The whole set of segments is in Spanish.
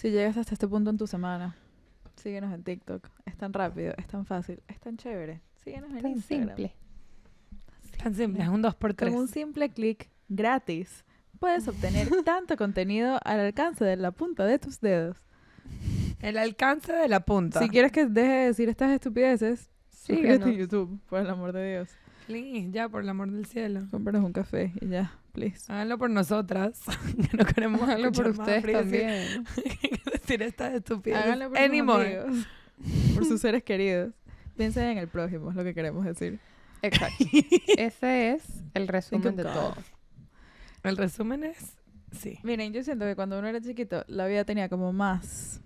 Si llegas hasta este punto en tu semana, síguenos en TikTok. Es tan rápido, es tan fácil, es tan chévere. Síguenos en tan Simple. Tan simple, es un 2x3. Con un simple clic gratis puedes obtener tanto contenido al alcance de la punta de tus dedos. El alcance de la punta. Si quieres que deje de decir estas estupideces, síguenos en YouTube, por el amor de Dios ya, por el amor del cielo. Cómpranos un café y ya, please. Háganlo por nosotras. no queremos hacerlo por ustedes más, también. decir estas Háganlo por Sus amigos, por sus seres queridos. Piensen en el prójimo, es lo que queremos decir. Exacto. Ese es el resumen de todo. El resumen es, sí. Miren, yo siento que cuando uno era chiquito, la vida tenía como más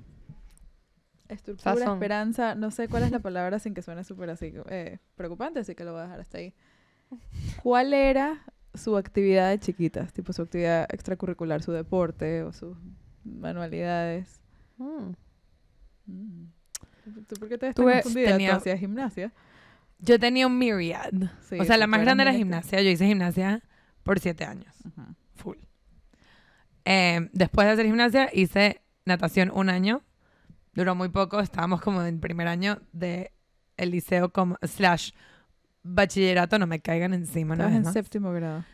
estructura, esperanza, no sé cuál es la palabra sin que suene súper así eh, preocupante, así que lo voy a dejar hasta ahí. ¿Cuál era su actividad de chiquitas? Tipo su actividad extracurricular, su deporte o sus manualidades. Mm. Mm. ¿Tú por qué te estás confundida? ¿Tú hacías gimnasia? Yo tenía un myriad. o sea, la más grande era gimnasia. Yo hice gimnasia por siete años. Full. Eh, después de hacer gimnasia, hice natación un año duró muy poco, estábamos como en primer año de el liceo como, slash bachillerato, no me caigan encima, ¿no? en séptimo grado.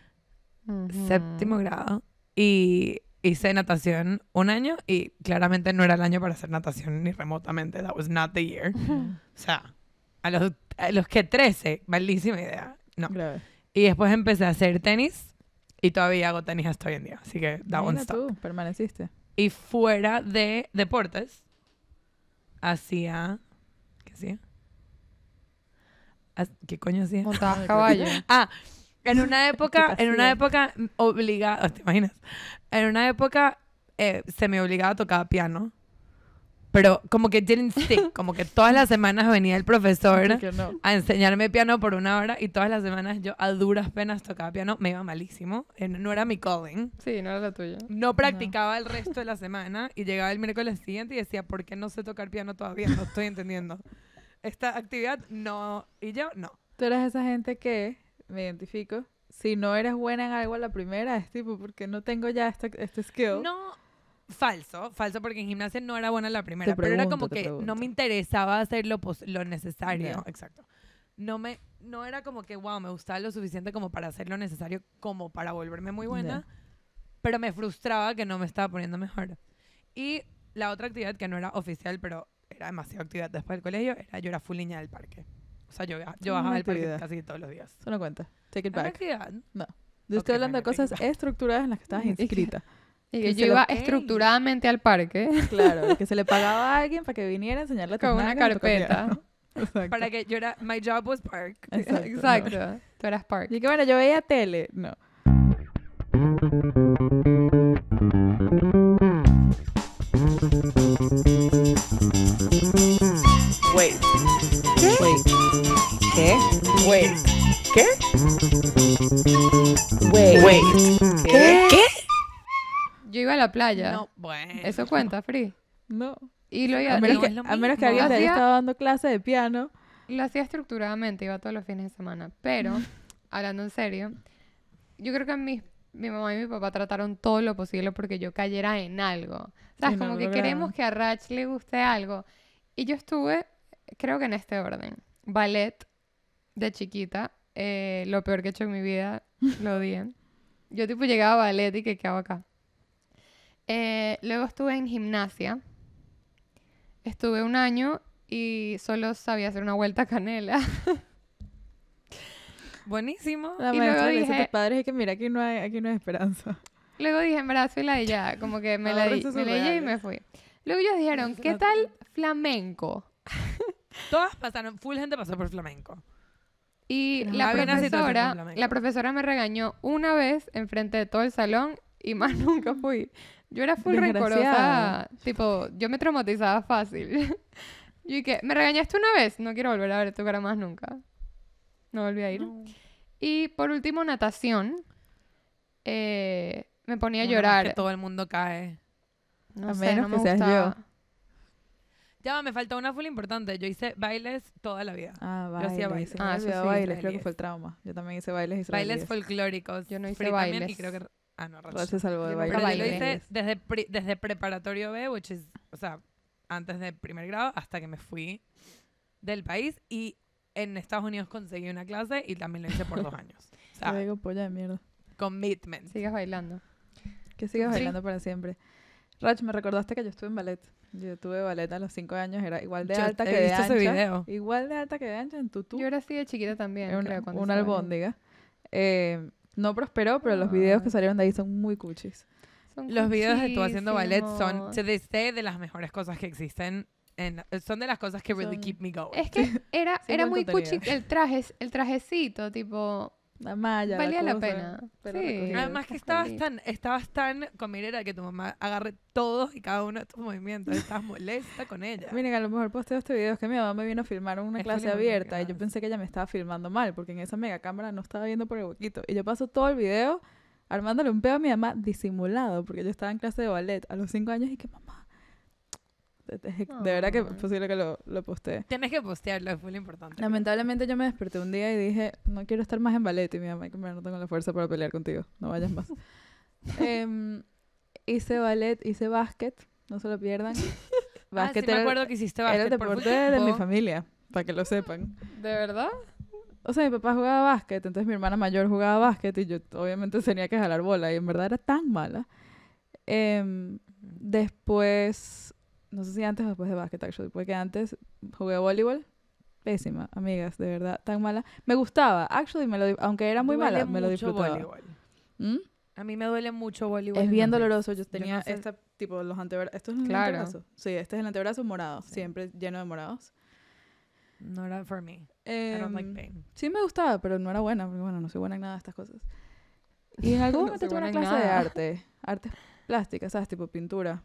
Séptimo grado. Y hice natación un año y claramente no era el año para hacer natación ni remotamente. That was not the year. O sea, a los, los que 13, malísima idea. No. Y después empecé a hacer tenis y todavía hago tenis hasta hoy en día. Así que that one tú, permaneciste. Y fuera de deportes, hacía. ¿ah? ¿Qué hacía? ¿Qué coño hacía? Montaba caballo. ah, en una época, en una época obligada, ¿te imaginas? En una época eh, se me obligaba a tocar piano pero como que didn't stick, como que todas las semanas venía el profesor a enseñarme piano por una hora y todas las semanas yo a duras penas tocaba piano, me iba malísimo, eh, no era mi calling. Sí, no era la tuya. No practicaba el resto de la semana y llegaba el miércoles siguiente y decía, ¿por qué no sé tocar piano todavía? No estoy entendiendo. Esta actividad no, y yo no. Tú eres esa gente que, me identifico, si no eres buena en algo a la primera, es tipo, porque no tengo ya este, este skill. No, Falso, falso porque en gimnasia no era buena la primera, pero era como que no me interesaba hacer lo, lo necesario. No. Exacto. No me no era como que wow, me gustaba lo suficiente como para hacer lo necesario como para volverme muy buena, pero me frustraba que no me estaba poniendo mejor. Y la otra actividad que no era oficial, pero era demasiada actividad después del colegio, era yo era full niña del parque. O sea, yo, yo ah, bajaba del parque casi todos los días. Eso no cuenta. Take it No. Yo estoy hablando de cosas estructuradas en las que estabas inscrita. Y que yo iba estructuradamente al parque. Claro, que se le pagaba a alguien para que viniera a enseñarle a Con una carpeta. Exacto. Para que yo era, my job was park. Exacto. Tú eras park. Y que bueno, yo veía tele. No. Wait. ¿Qué? Wait. ¿Qué? Wait. ¿Qué? Wait. Wait. ¿Qué? ¿Qué? iba a la playa. No, bueno. ¿Eso cuenta, Free? No. Y lo iba, a menos, que, menos que alguien dando clase de piano. Lo hacía estructuradamente, iba todos los fines de semana. Pero, hablando en serio, yo creo que mi mamá y mi papá trataron todo lo posible porque yo cayera en algo. ¿Sabes? como que queremos que a Rach le guste algo. Y yo estuve, creo que en este orden. Ballet de chiquita, eh, lo peor que he hecho en mi vida, lo odié. Yo tipo llegaba a ballet y que quedaba acá. Eh, luego estuve en gimnasia. Estuve un año y solo sabía hacer una vuelta a canela. Buenísimo. y luego dije, dice a tus padres que mira, aquí no hay, aquí no hay esperanza. Luego dije, en y ya. Como que me, la, me leí y me fui. Luego ellos dijeron, ¿qué tal flamenco? Todas pasaron, full gente pasó por flamenco. Y la profesora, la profesora me regañó una vez enfrente de todo el salón y más nunca fui. Yo era full rencorosa. Tipo, yo me traumatizaba fácil. Y que me regañaste una vez, no quiero volver a ver tu cara más nunca. No volví a ir. Y por último, natación. Eh, me ponía a llorar. que todo el mundo cae. No sé, no me que yo. Ya, me faltó una full importante. Yo hice bailes toda la vida. Ah, bailes. Yo ah, hacía bailes. Ah, yo sí, bailes, creo que fue el trauma. Yo también hice bailes Bailes folclóricos. Yo no hice bailes. y creo que Ah, no, baile. lo hice desde, preparatorio B, which is, o sea, antes del primer grado, hasta que me fui del país. Y en Estados Unidos conseguí una clase y también lo hice por dos años. O sea, digo polla de mierda. Commitment. Sigas bailando. Que sigas bailando para siempre. Rach, me recordaste que yo estuve en ballet. Yo tuve ballet a los cinco años, era igual de alta que de ancha. Ese video. Igual de alta que de ancha en tutú. Yo era así de chiquita también. Era una, albóndiga. Eh, no prosperó, pero los videos que ah. salieron de ahí son muy cuchis. los videos de tú haciendo ballet son, se dice, de las mejores cosas que existen. son de las cosas que really keep me going. Es que era, era muy cuchis el traje, el trajecito, tipo la malla. Valía la, pena. Sí, Además que estabas tan, estabas tan que tu mamá agarre todos y cada uno de tus movimientos. Estabas molesta con ella. Miren, a lo mejor posteo este video es que mi mamá me vino a filmar una clase abierta y yo pensé que ella me estaba filmando mal porque en esa mega cámara no estaba viendo por el huequito Y yo paso todo el video armándole un pedo a mi mamá disimulado porque yo estaba en clase de ballet a los cinco años y que mamá de ah. verdad que es posible que lo, lo postee. Tienes que postearlo, es muy importante. Lamentablemente yo me desperté un día y dije, no quiero estar más en ballet. Y mi mamá, que no tengo la fuerza para pelear contigo. No vayas más. Em, hice ballet, hice básquet. No se lo pierdan. básquet ah, sí me acuerdo que hiciste básquet. Era el deporte de, de mi familia, para que lo sepan. ¿De verdad? O sea, mi papá jugaba básquet, entonces mi hermana mayor jugaba básquet y yo obviamente tenía que jalar bola y en verdad era tan mala. Em, después no sé si antes o después de básquet, actually, porque antes jugué voleibol. Pésima, amigas, de verdad, tan mala. Me gustaba, actually, me lo, aunque era muy mala, me lo disfrutaba. ¿Mm? A mí me duele mucho voleibol. Es bien doloroso. Yo tenía este tipo, los antebrazos. Esto es el claro. Sí, este es el antebrazo morado, siempre lleno de morados. No for me. mí. I don't em, like pain. Sí me gustaba, pero no era buena, porque bueno, no soy buena en nada de estas cosas. Y en algún una clase de arte, Arte plástica, ¿sabes? Tipo pintura.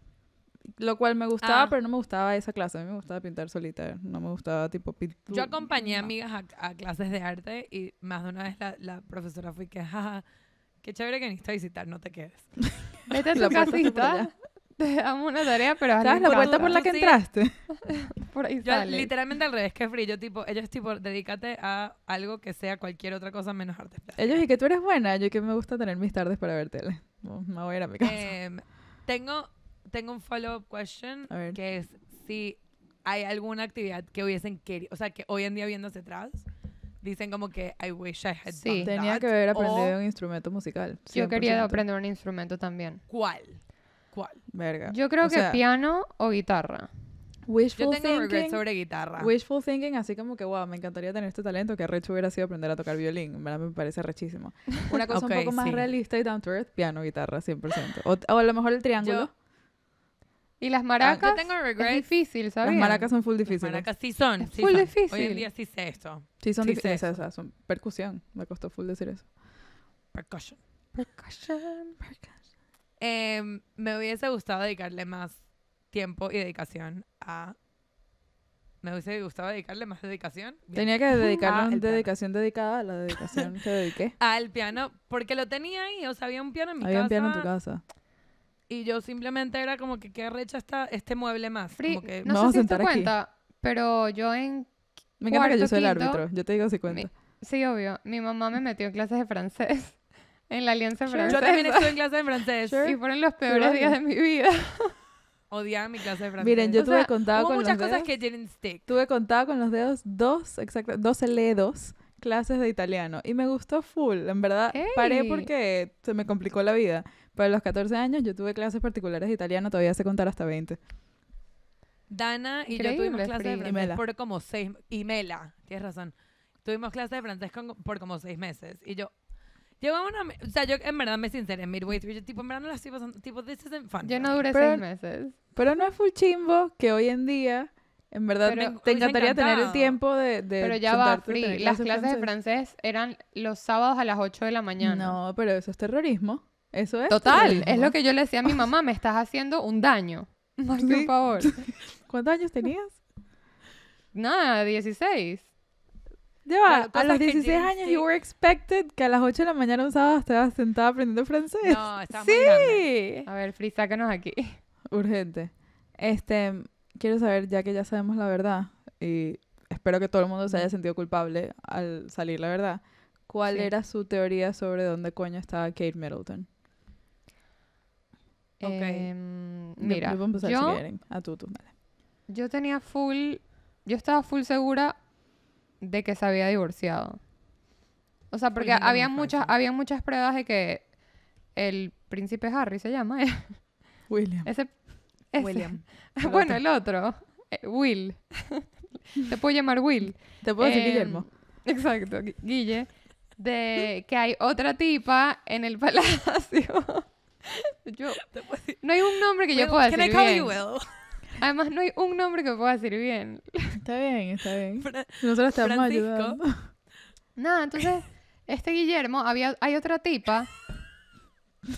Lo cual me gustaba, ah. pero no me gustaba esa clase. A mí me gustaba pintar solita. No me gustaba tipo pintar. Yo acompañé a amigas a, clases de arte y más de una vez la, profesora fue que, jaja, qué chévere que necesitas visitar, no te quedes. Vete a tu casita. Te damos una tarea, pero haz la puerta por la que entraste? por ahí Literalmente al revés, que frío. tipo, ellos tipo, dedícate a algo que sea cualquier otra cosa menos arte. Ellos y que tú eres buena. Yo que me gusta tener mis tardes para ver tele. me voy a ir a mi casa. Em, tengo tengo un follow-up question a ver. que es si hay alguna actividad que hubiesen querido, o sea, que hoy en día viéndose atrás, dicen como que I wish I had sí. Tenía que haber aprendido un instrumento musical. Yo quería aprender un instrumento también. ¿Cuál? ¿Cuál? Verga. Yo creo que piano o guitarra. Wishful Yo tengo thinking, sobre guitarra. Wishful thinking, así como que, wow, me encantaría tener este talento, que recho hubiera sido aprender a tocar violín. verdad me parece rechísimo. Una cosa un poco más realista y down to earth, piano, guitarra, 100%. O, a lo mejor el triángulo. Y las ah, maracas es difícil, ¿sabes? Las maracas son full difíciles. Las maracas sí son. full difícil. Hoy en día sí sé esto. Sí son difíciles. esas, son percusión. Me costó full decir eso. Percusión. Percussion. Em, me hubiese gustado dedicarle más tiempo y dedicación a... Me hubiese gustado dedicarle más dedicación. Tenía que dedicarle ah, una dedicación dedicada a la dedicación que dediqué. Al piano, porque lo tenía ahí. O sea, había un piano en mi casa. Había un piano en tu casa y yo simplemente era como que qué recha está este mueble más. Free, como que, no sé si te cuenta, pero yo en. Me encanta que yo soy el árbitro. Yo te digo si cuenta. sí, obvio. Mi mamá me metió en clases de francés. En la Alianza sure. Francesa. Yo también estuve en clases de francés. Y fueron los peores días de mi vida. Odiaba mi clase de francés. Miren, yo tuve contado con muchas cosas que didn't stick. Tuve contado con los dedos dos, exacto, dos dedos clases de italiano y me gustó full. En verdad, paré porque se me complicó la vida. Pero a los 14 años yo tuve clases particulares de italiano, todavía sé contar hasta 20. Dana y yo tuvimos clases de francés por como seis... Y Mela, tienes razón. Tuvimos clases de francés por como seis meses. Y yo... a una... O sea, yo en verdad me sinceré midway Yo tipo, en verdad no Tipo, this Yo no duré pero, seis meses. Pero no es full chimbo que hoy en día en verdad, te encantaría tener el tiempo de. pero ya va, Free. Las clases de francés eran los sábados a las 8 de la mañana. No, pero eso es terrorismo. Eso es. Total, es lo que yo le decía a mi mamá: me estás haciendo un daño. Más que un favor. ¿Cuántos años tenías? Nada, 16. Ya va, a los 16 años you were expected que a las 8 de la mañana un sábado estabas sentada aprendiendo francés. No, está Muy grande. A ver, Free, sácanos aquí. Urgente. Este, quiero saber, ya que ya sabemos la verdad, y eh, espero que todo el mundo se haya sentido culpable al salir la verdad, ¿cuál era su teoría sobre dónde coño estaba Kate Middleton? Okay. Em, mira, yo, a ah, yo tenía full, yo estaba full segura de que se había divorciado. O sea, porque había muchas, había muchas pruebas de que el príncipe Harry se llama. William. Ese, William. bueno, el otro. Eh, Will. Te puedo llamar Will. Te puedo decir em, Guillermo. Exacto, Guille. De que hay otra tipa en el palacio. no hay un nombre que yo pueda decir bien. Además, no hay un nombre que pueda decir bien. Está bien, está bien. Nosotros te vamos ayudando. Nada, entonces, este Guillermo, había, hay otra tipa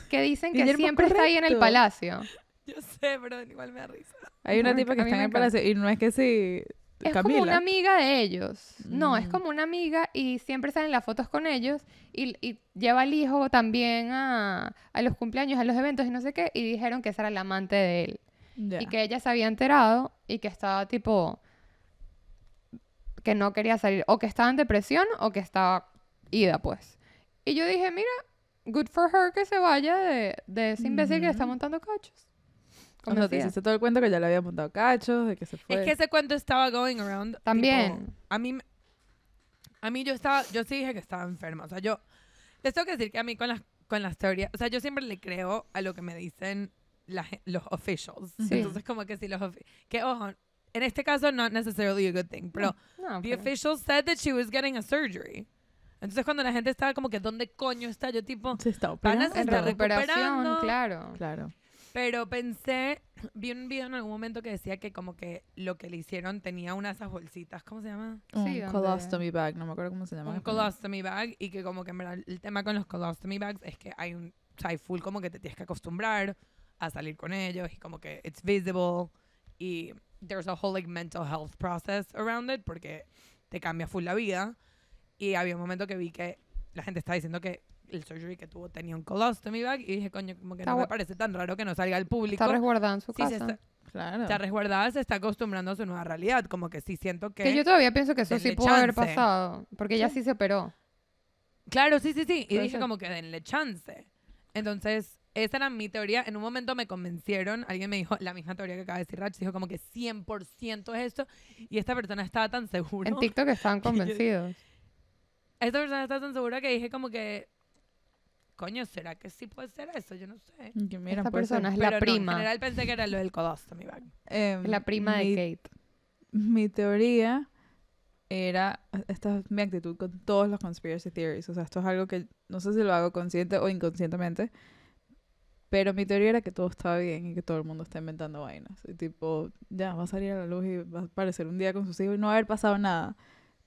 que dicen que siempre está ahí en el palacio. Yo sé, pero igual me da risa. Hay una tipa que está en el palacio y no es que si... Es como una amiga de ellos. No, es mm. como una amiga y siempre salen las fotos con ellos y, lleva al hijo también a, los cumpleaños, a los eventos y no sé qué. Y dijeron que esa era la amante de él. Y que ella se había enterado y que estaba tipo... que no quería salir. O que estaba en depresión o que estaba ida, pues. Y yo dije, mira, good for her que se vaya de, ese imbécil que está mm. montando cachos cuando te todo el cuento que ya le había apuntado cachos, de que se fue. Es que ese cuento estaba going around. También. a mí, a mí yo estaba, yo sí dije que estaba enferma. O sea, yo, les tengo que decir que a mí con las, con las teorías, o sea, yo siempre le creo a lo que me dicen los officials. Entonces, como que si los, que ojo, en este caso, not necessarily a good thing, pero no, the pero... said that she was getting a surgery. Entonces cuando la gente estaba como que dónde coño está yo tipo se está operando? se está recuperando. claro. Claro. Pero pensé, vi un video en algún momento que decía que como que lo que le hicieron tenía una de esas bolsitas, ¿cómo se llama? Un colostomy bag, no me acuerdo cómo se llama. Un colostomy bag y que como que en verdad el tema con los colostomy bags es que hay un, o sea, hay full como que te tienes que acostumbrar a salir con ellos y como que it's visible y there's a whole like mental health process around it porque te cambia full la vida. Y había un momento que vi que la gente estaba diciendo que el surgery que tuvo tenía un colostomy bag y dije, coño, como que no me parece tan raro que no salga el público. Está resguardada en su casa. claro. Se resguardada, se está acostumbrando a su nueva realidad. Como que sí siento que. Que yo todavía pienso que eso sí pudo haber pasado. Porque ella sí. se operó. Claro, sí, sí, sí. Y dije, como que denle chance. Entonces, esa era mi teoría. En un momento me convencieron. Alguien me dijo la misma teoría que acaba de decir Rach. Dijo como que 100% es esto. Y esta persona estaba tan segura. En TikTok estaban convencidos. esta persona estaba tan segura que dije como que coño, ¿será que sí puede ser eso? Yo no sé. Esta persona es la prima. en general pensé que era lo del codazo, mi bag. Em, la prima de Kate. Mi teoría era, esta es mi actitud con todos los conspiracy theories, o sea, esto es algo que no sé si lo hago consciente o inconscientemente, pero mi teoría era que todo estaba bien y que todo el mundo está inventando vainas. Y tipo, ya, va a salir a la luz y va a aparecer un día con sus hijos y no haber pasado nada.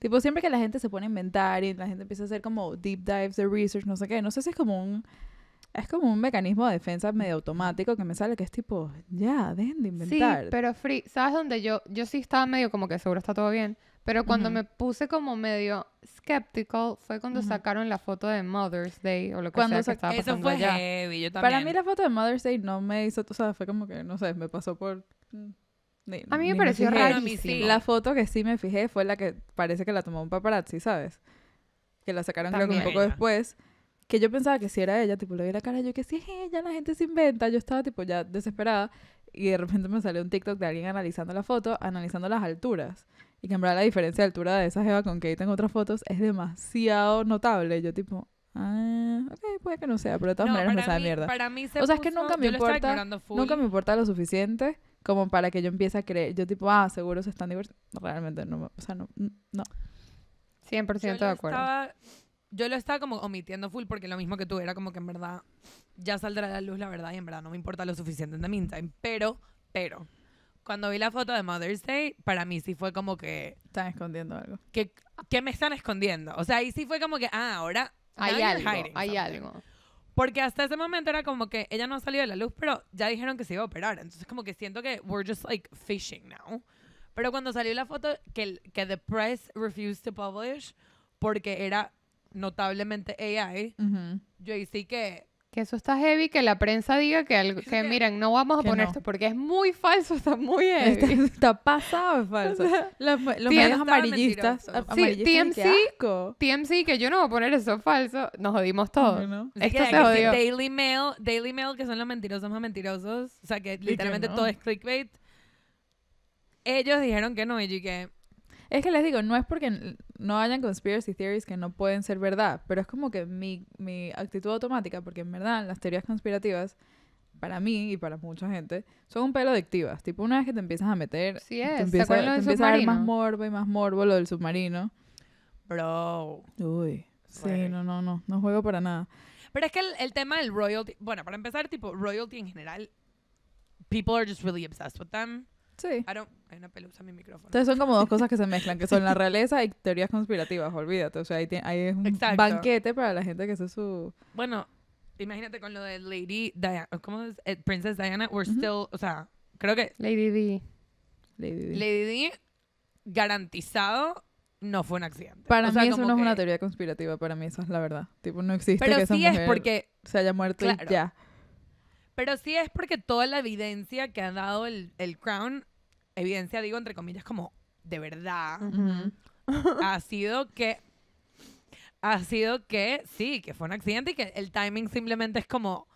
Tipo, siempre que la gente se pone a inventar y la gente empieza a hacer como deep dives de research, no sé qué, no sé si es como un... Es como un mecanismo de defensa medio automático que me sale que es tipo, ya, dejen de inventar. Sí, pero Free, ¿sabes dónde yo? Yo sí estaba medio como que seguro está todo bien, pero cuando me puse como medio skeptical fue cuando sacaron la foto de Mother's Day o lo que sea que estaba pasando Eso fue allá. yo también. Para mí la foto de Mother's Day no me hizo, tú sabes fue como que, no sé, me pasó por... Mm, a mí me pareció raro La foto que sí me fijé fue la que parece que la tomó un paparazzi, ¿sabes? Que la sacaron creo que un poco después. Que yo pensaba que si era ella, tipo, le vi la cara, yo que sí es ella, la gente se inventa. Yo estaba, tipo, ya desesperada. Y de repente me salió un TikTok de alguien analizando la foto, analizando las alturas. Y que en verdad la diferencia de altura de esa jeva con Kate en otras fotos es demasiado notable. Yo, tipo, Ah, ok, puede que no sea, pero de todas maneras me sale mierda. Para o sea, es que nunca me importa, nunca me importa lo suficiente como para que yo empiece a creer, yo tipo, ah, seguro se están divorciando. realmente no, o sea, no, no. 100% de acuerdo. Estaba, yo lo estaba como omitiendo full porque lo mismo que tú era como que en verdad ya saldrá a la luz la verdad y en verdad no me importa lo suficiente en the Time, pero, pero. Cuando vi la foto de Mother's Day, para mí sí fue como que... Están escondiendo algo. Que, que me están escondiendo? O sea, ahí sí fue como que, ah, ahora... Hay algo, hay algo. Porque hasta ese momento era como que ella no ha salido de la luz, pero ya dijeron que se iba a operar. Entonces como que siento que we're just like fishing now. Pero cuando salió la foto que, que the press refused to publish porque era notablemente AI, yo ahí sí que que eso está heavy, que la prensa diga que, que miren, no vamos a poner esto porque es muy falso, está muy heavy. Está, pasado, es falso. los, medios amarillistas, sí, TMC, TMC, que yo no voy a poner eso falso, nos jodimos todos. se Daily Mail, Daily Mail, que son los mentirosos más mentirosos, o sea, que literalmente todo es clickbait. Ellos dijeron que no, y que es que les digo, no es porque no hayan conspiracy theories que no pueden ser verdad, pero es como que mi, mi actitud automática, porque en verdad las teorías conspirativas, para mí y para mucha gente, son un pelo adictivas. Tipo, una vez que te empiezas a meter, te empieza, a más morbo y más morbo lo del submarino. Bro. Uy. Sí, no, no, no, no juego para nada. Pero es que el, el, tema del royalty, bueno, para empezar, tipo, royalty en general, people are just really obsessed with them. Sí. hay una pelusa en mi micrófono. Entonces son como dos cosas que se mezclan, que son la realeza y teorías conspirativas, olvídate. O sea, ahí, es un banquete para la gente que hace su... Bueno, imagínate con lo de Lady Diana, ¿cómo es? Eh, Princess Diana, we're still, o sea, creo que... Lady Di Lady Di, garantizado, no fue un accidente. Para mí eso no es una teoría conspirativa, para mí eso es la verdad. Tipo, no existe Pero que sí es porque... se haya muerto ya. Pero sí es porque toda la evidencia que ha dado el Crown evidencia, digo, entre comillas, como de verdad, ha sido que ha sido que sí, que fue un accidente y que el timing simplemente es como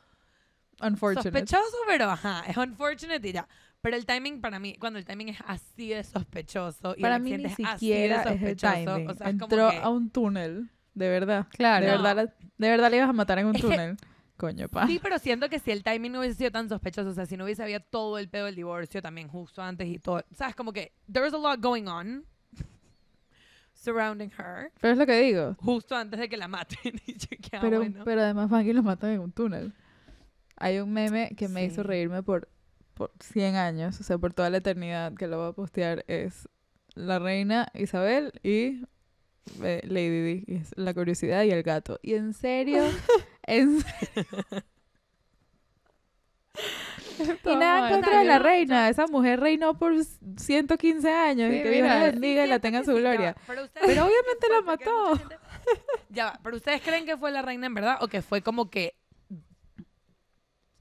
unfortunate. sospechoso, pero ajá, es unfortunate y ya. Pero el timing para mí, cuando el timing es así de sospechoso y para mí ni es así de sospechoso, Entró como que, a un túnel, de verdad. Claro. De, verdad, de verdad le ibas a matar en un túnel. Coño, pa. Sí, pero siento que si el timing no hubiese sido tan sospechoso, o sea, si no hubiese habido todo el pedo del divorcio también justo antes y todo. ¿Sabes? Como que there was a lot going on surrounding her. Pero es lo que digo. Justo antes de que la maten. y ah, pero, pero además Maggie los matan en un túnel. Hay un meme que me hizo reírme por, por 100 años, o sea, por toda la eternidad que lo voy a postear. Es la reina Isabel y eh, Lady Di. la curiosidad y el gato. Y en serio... ¿En y nada en contra de la reina. Esa mujer reinó por 115 años. y que Dios la bendiga y la tenga en su gloria. Pero, obviamente la mató. Ya va. Pero ustedes creen que fue la reina en verdad o que fue como que.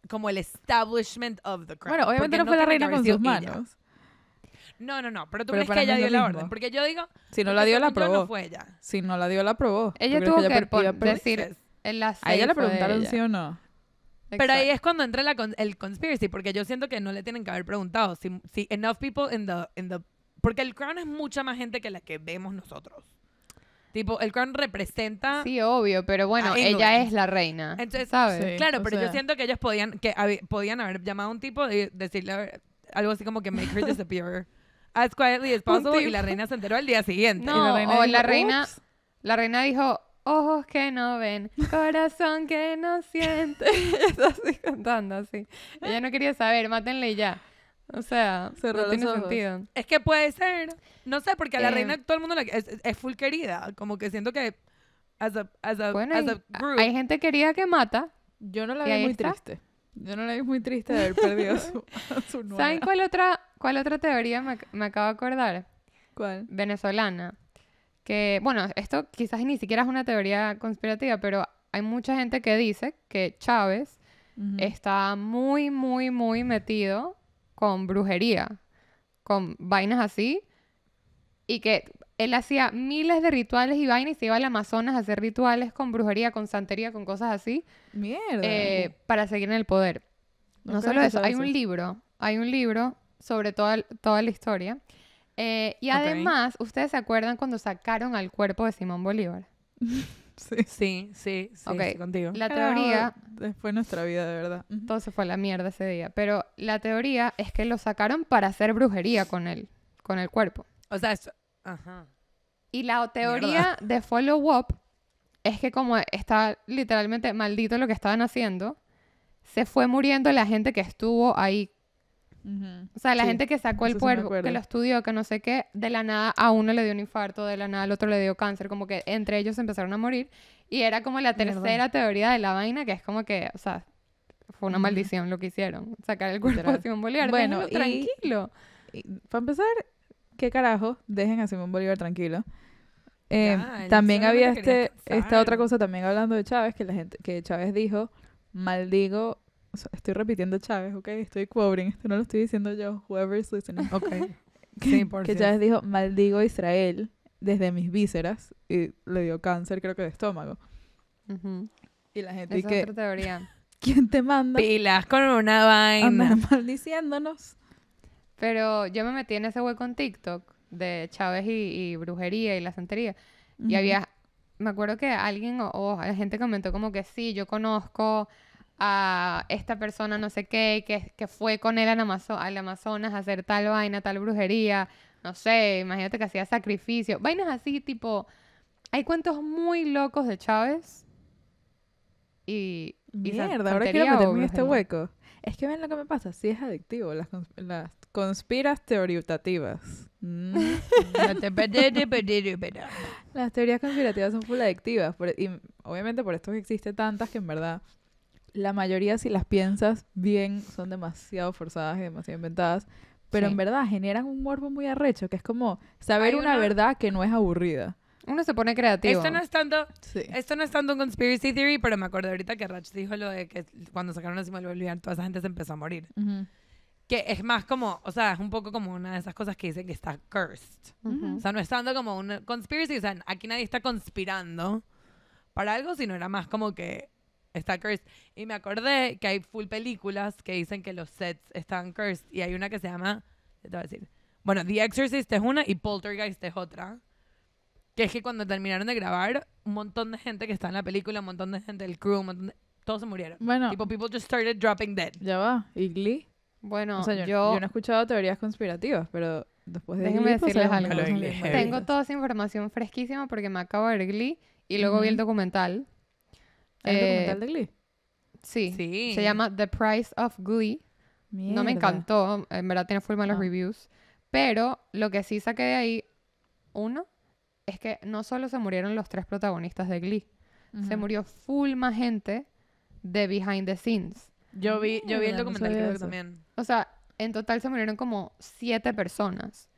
Como el establishment of the crown. Bueno, obviamente no, fue la reina con sus manos. No, no, no. Pero tú crees que ella dio la orden. Porque yo digo. Si no la dio, la aprobó. Si no la dio, la aprobó. Ella tuvo que decir a ella le preguntaron sí o no. Pero ahí es cuando entra la el conspiracy, porque yo siento que no le tienen que haber preguntado. Si, enough people in the, in the, Porque el Crown es mucha más gente que la que vemos nosotros. Tipo, el Crown representa. Sí, obvio, pero bueno, ah, ella es la reina. Entonces, ¿sabes? claro, pero yo siento que ellos podían, que podían haber llamado a un tipo y decirle algo así como que make her disappear as quietly as possible y la reina se enteró al día siguiente. No, o la reina. La reina dijo, ojos que no ven, corazón que no siente. Está así cantando así. Ella no quería saber, mátenle ya. O sea, no tiene sentido. Es que puede ser. No sé, porque a la eh, reina todo el mundo es, full querida. Como que siento que. As a, Hay, gente querida que mata. Yo no la veo muy triste. Yo no la vi muy triste de haber perdido su, a su ¿Saben cuál otra, cuál otra teoría me acabo de acordar? ¿Cuál? Venezolana que, bueno, esto quizás ni siquiera es una teoría conspirativa, pero hay mucha gente que dice que Chávez está muy, muy, muy metido con brujería, con vainas así, y que él hacía miles de rituales y vainas y se iba al Amazonas a hacer rituales con brujería, con santería, con cosas así. Mierda. Eh, para seguir en el poder. No, solo eso, hay un libro, hay un libro sobre toda, toda la historia eh, y además, ¿ustedes se acuerdan cuando sacaron al cuerpo de Simón Bolívar? Sí. Sí, sí, sí, contigo. La teoría... Ah, fue nuestra vida, de verdad. Todo se fue a la mierda ese día. Pero la teoría es que lo sacaron para hacer brujería con él, con el cuerpo. O sea, eso... Ajá. Y la teoría de follow-up es que como está literalmente maldito lo que estaban haciendo, se fue muriendo la gente que estuvo ahí o sea, la gente que sacó el cuerpo, que lo estudió, que no sé qué, de la nada a uno le dio un infarto, de la nada al otro le dio cáncer, como que entre ellos empezaron a morir. Y era como la tercera teoría de la vaina, que es como que, o sea, fue una maldición lo que hicieron, sacar el cuerpo Simón Bolívar. Bueno, tranquilo. para empezar, ¿qué carajo? Dejen a Simón Bolívar tranquilo. Eh, también había este, esta otra cosa, también hablando de Chávez, que la gente, que Chávez dijo, maldigo estoy repitiendo Chávez, ok, estoy quoting, esto no lo estoy diciendo yo, whoever listening, ok. que Chávez dijo, maldigo a Israel desde mis vísceras y le dio cáncer, creo que de estómago. Y la gente... Es otra teoría. ¿Quién te manda? Pilas con una vaina. Andar maldiciéndonos. Pero yo me metí en ese hueco en TikTok de Chávez y, brujería y la santería. Y había, me acuerdo que alguien o la gente comentó como que sí, yo conozco a esta persona no sé qué, que, fue con él al, al Amazonas a hacer tal vaina, tal brujería, no sé, imagínate que hacía sacrificio, vainas así tipo, hay cuentos muy locos de Chávez y... Mierda, ahora quiero meterme en este hueco. Es que ven lo que me pasa, sí es adictivo, las, conspiras teoritativas. Mm. las teorías conspirativas son full adictivas, e, y obviamente por esto que existe tantas que en verdad la mayoría, si las piensas bien, son demasiado forzadas y demasiado inventadas. Pero en verdad generan un morbo muy arrecho, que es como saber una... verdad que no es aburrida. Uno se pone creativo. Esto no es tanto, esto no es un conspiracy theory, pero me acuerdo ahorita que Ratch dijo lo de que cuando sacaron encima del Bolivian, toda esa gente se empezó a morir. Que es más como, o sea, es un poco como una de esas cosas que dicen que está cursed. O sea, no es tanto como un conspiracy, o sea, aquí nadie está conspirando para algo, sino era más como que está cursed. Y me acordé que hay full películas que dicen que los sets están cursed. Y hay una que se llama, te voy a decir, bueno, The Exorcist es una y Poltergeist es otra. Que es que cuando terminaron de grabar, un montón de gente que está en la película, un montón de gente El crew, un montón todos se murieron. Bueno. Tipo, people just started dropping dead. Ya va. ¿Y Glee? Bueno, yo, no he escuchado teorías conspirativas, pero después de Déjenme pues, decirles algo. Tengo toda esa información fresquísima porque me acabo de ver Glee y luego vi el documental ¿El eh, documental de Glee? Sí, Se llama The Price of Glee. No me encantó, en verdad tiene full malos ah. reviews. Pero lo que sí saqué de ahí, uno, es que no solo se murieron los tres protagonistas de Glee, se murió full más gente de behind the scenes. Yo vi, el documental de también. O sea, en total se murieron como siete personas.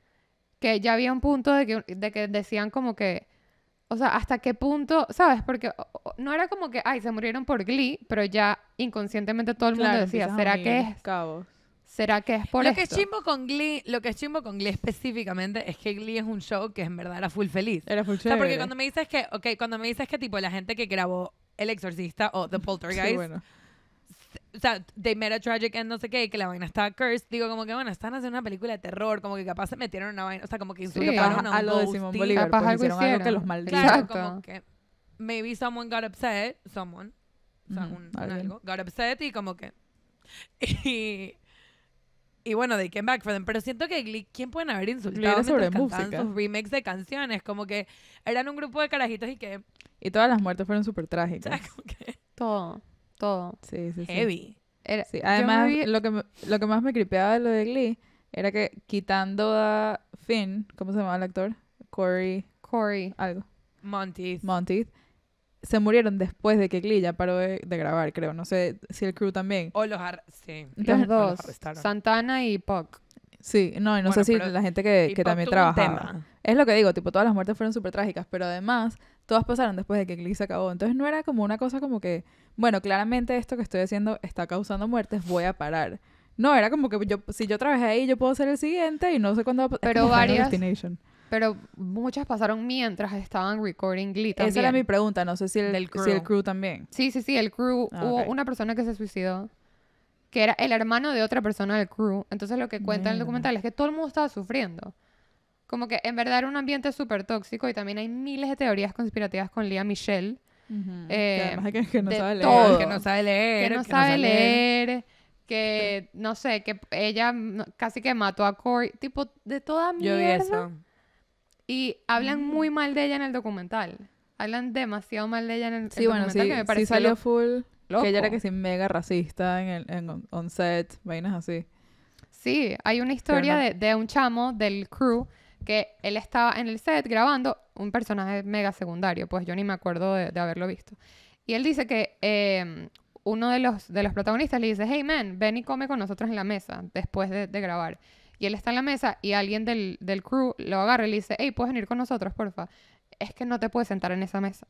Que ya había un punto de que, de que decían como que o sea, hasta qué punto, ¿sabes? Porque no era como que, ay, se murieron por Glee, pero ya inconscientemente todo el mundo decía, ¿será que es? ¿Será que es por lo que es chimbo con Glee, lo que es chimbo con Glee específicamente es que Glee es un show que en verdad era full feliz. Era full feliz. O sea, porque cuando me dices que, ok, cuando me dices que tipo la gente que grabó El Exorcista o The Poltergeist, bueno o sea, they met a tragic end, no sé qué, que la vaina está cursed. Digo, como que, bueno, están haciendo una película de terror, como que capaz se metieron en una vaina, o sea, como que insultaron sí, a, a, lo de Simón capaz pues, algo hicieron, algo que los maldijo. Claro, como que maybe someone got upset, someone, o algo, got upset y como que... Y, y bueno, they came back for them. Pero siento que Glee, ¿quién pueden haber insultado sobre música. sus remakes de canciones? Como que eran un grupo de carajitos y que... Y todas las muertes fueron súper trágicas. O como que... Todo todo. Sí, sí, Heavy. además, lo, que lo que más me gripeaba de lo de Glee era que quitando a Finn, ¿cómo se llamaba el actor? Corey. Corey. Algo. Monty Monty Se murieron después de que Glee ya paró de, grabar, creo. No sé si el crew también. O los. Sí. Los, dos. Santana y Puck. Sí, no, y no sé si la gente que, que también trabajaba. Es lo que digo, tipo, todas las muertes fueron súper trágicas, pero además, todas pasaron después de que Glee se acabó. Entonces no era como una cosa como que, bueno, claramente esto que estoy haciendo está causando muertes, voy a parar. No, era como que yo, si yo trabajé ahí, yo puedo ser el siguiente y no sé cuándo va a Pero varias. Pero muchas pasaron mientras estaban recording Glee también. Esa era mi pregunta, no sé si el, crew. también. Sí, sí, sí, el crew. Ah, hubo una persona que se suicidó que era el hermano de otra persona del crew. Entonces lo que cuenta en el documental es que todo el mundo estaba sufriendo. Como que en verdad era un ambiente súper tóxico y también hay miles de teorías conspirativas con Lea Michelle. Eh, que, no sabe leer, que no sabe leer. Que no, sabe, leer, Que no sé, que ella casi que mató a Corey. Tipo, de toda mierda. Y hablan mm. muy mal de ella en el documental. Hablan demasiado mal de ella en el, sí, documental. que me sí salió full. Que ella era que sí mega racista en, el, on, set, vainas así. Sí, hay una historia de, un chamo del crew que él estaba en el set grabando un personaje mega secundario, pues yo ni me acuerdo de, haberlo visto. Y él dice que em, uno de los, de los protagonistas le dice, hey man, ven y come con nosotros en la mesa después de, grabar. Y él está en la mesa y alguien del, del crew lo agarra y le dice, hey, puedes venir con nosotros, porfa. Es que no te puedes sentar en esa mesa.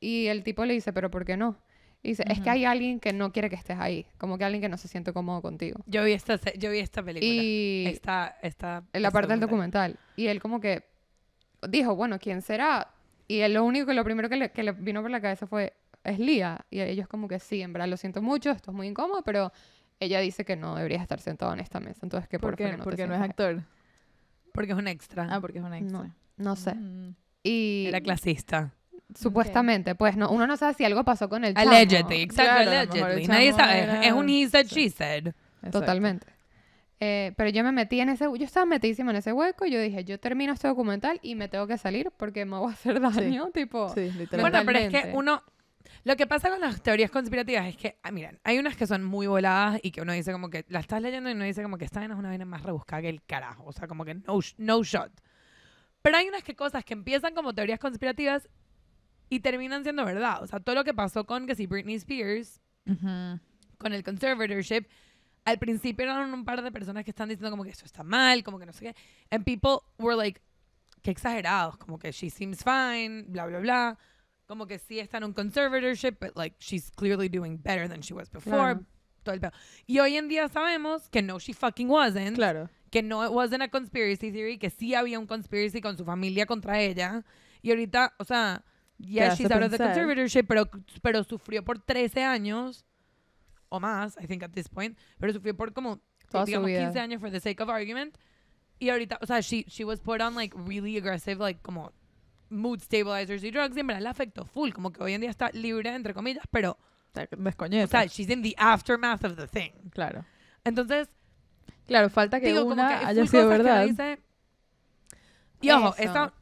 Y el tipo le dice, pero ¿por qué no? dice, es que hay alguien que no quiere que estés ahí, como que alguien que no se siente cómodo contigo. Yo vi esta, yo vi esta película. Y esta, en la parte del documental. Y él como que dijo, bueno, ¿quién será? Y lo único que lo primero que le, vino por la cabeza fue, es Lía. Y ellos como que sí, en verdad lo siento mucho, esto es muy incómodo, pero ella dice que no debería estar sentado en esta mesa. Entonces, ¿qué por, qué? no porque no es actor. Porque es un extra. Ah, porque es un extra. No, sé. Y... Era clasista. Supuestamente, pues no, uno no sabe si algo pasó con el chamo. Allegedly, exacto, allegedly. Nadie sabe, es un he said, she said. Totalmente. Eh, pero yo me metí en ese, yo estaba metidísima en ese hueco y yo dije, yo termino este documental y me tengo que salir porque me voy a hacer daño, tipo. Sí, literalmente. Bueno, pero es que uno, lo que pasa con las teorías conspirativas es que, ah, miren, hay unas que son muy voladas y que uno dice como que, la estás leyendo y uno dice como que esta en es una vaina más rebuscada que el carajo, o sea, como que no, no shot. Pero hay unas que cosas que empiezan como teorías conspirativas y terminan siendo verdad. O sea, todo lo que pasó con que si Britney Spears, con el conservatorship, al principio eran un par de personas que están diciendo como que eso está mal, como que no sé qué. And people were like, qué exagerados, como que she seems fine, bla, bla, bla. Como que sí está en un conservatorship, but like she's clearly doing better than she was before. Todo el Y hoy en día sabemos que no, she fucking wasn't. Claro. Que no, it wasn't a conspiracy theory, que sí había un conspiracy con su familia contra ella. Y ahorita, o sea, yeah, she's out of the conservatorship, pero, pero sufrió por 13 años o más, I think at this point, pero sufrió por como, digamos, 15 años for the sake of argument. Y ahorita, o sea, she, she was put on like really aggressive, like como mood stabilizers y drugs, y en verdad la afectó full, como que hoy en día está libre, entre comillas, pero... Descoñeta. O sea, she's in the aftermath of the thing. Claro. Entonces... Claro, falta que una haya sido verdad. y ojo, esta,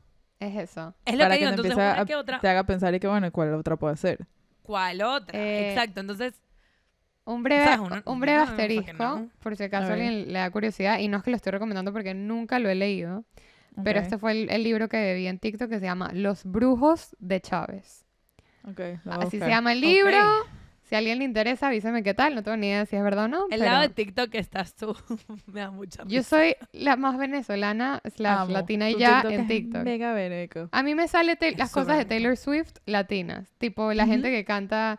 es eso. Es lo que, te entonces Te haga pensar y que, bueno, ¿cuál otra puede ser? ¿Cuál otra? Eh, Exacto, entonces. Un breve, un, breve asterisco, por si acaso alguien le da curiosidad, y no es que lo estoy recomendando porque nunca lo he leído, pero este fue el, libro que vi en TikTok que se llama Los Brujos de Chávez. Okay, Así se llama el libro. Si a alguien le interesa, avísame qué tal. No tengo ni idea si es verdad o no. El lado de TikTok estás tú. Me da mucha risa. Yo soy la más venezolana slash latina y ya TikTok en TikTok. Mega veneco. A mí me salen las cosas de Taylor Swift latinas. Tipo la gente que canta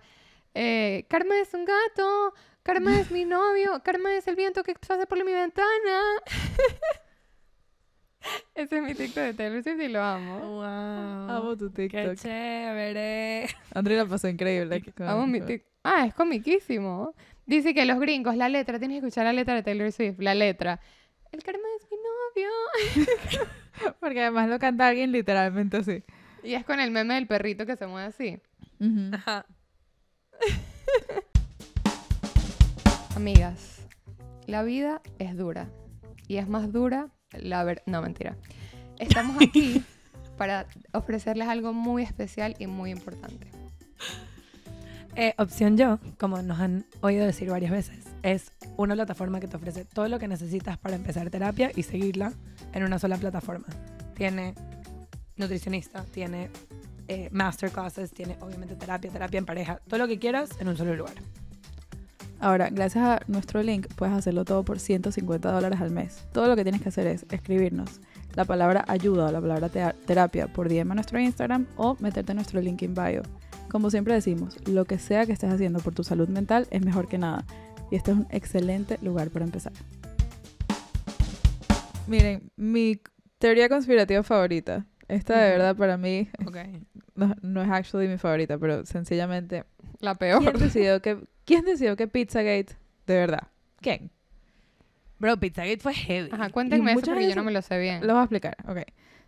eh, Karma es un gato, Karma es mi novio, Karma es el viento que pasa por mi ventana. Ese es mi TikTok de Taylor Swift y lo amo. Wow. Amo tu TikTok. Qué chévere. Andrea la pasó increíble. Amo mi TikTok. Ah, es comiquísimo. Dice que los gringos, la letra, tienes que escuchar la letra de Taylor Swift, la letra. El karma es mi novio. Porque además lo canta alguien literalmente así. Y es con el meme del perrito que se mueve así. Amigas, la vida es dura. Y es más dura la No, mentira. Estamos aquí para ofrecerles algo muy especial y muy importante. Eh, opción Yo, como nos han oído decir varias veces, es una plataforma que te ofrece todo lo que necesitas para empezar terapia y seguirla en una sola plataforma. Tiene nutricionista, tiene eh, masterclasses, tiene obviamente terapia, terapia en pareja, todo lo que quieras en un solo lugar. Ahora, gracias a nuestro link puedes hacerlo todo por 150 dólares al mes. Todo lo que tienes que hacer es escribirnos la palabra ayuda o la palabra terapia por DM a nuestro Instagram o meterte nuestro link in bio. Como siempre decimos, lo que sea que estés haciendo por tu salud mental es mejor que nada. Y este es un excelente lugar para empezar. Miren, mi teoría conspirativa favorita. Esta de verdad para mí no, es actually mi favorita, pero sencillamente la peor. ¿Quién decidió que, ¿quién decidió que Pizzagate de verdad? ¿Quién? Bro, Pizzagate fue heavy. Ajá, cuéntenme eso porque yo no me lo sé bien. Lo voy a explicar, ok.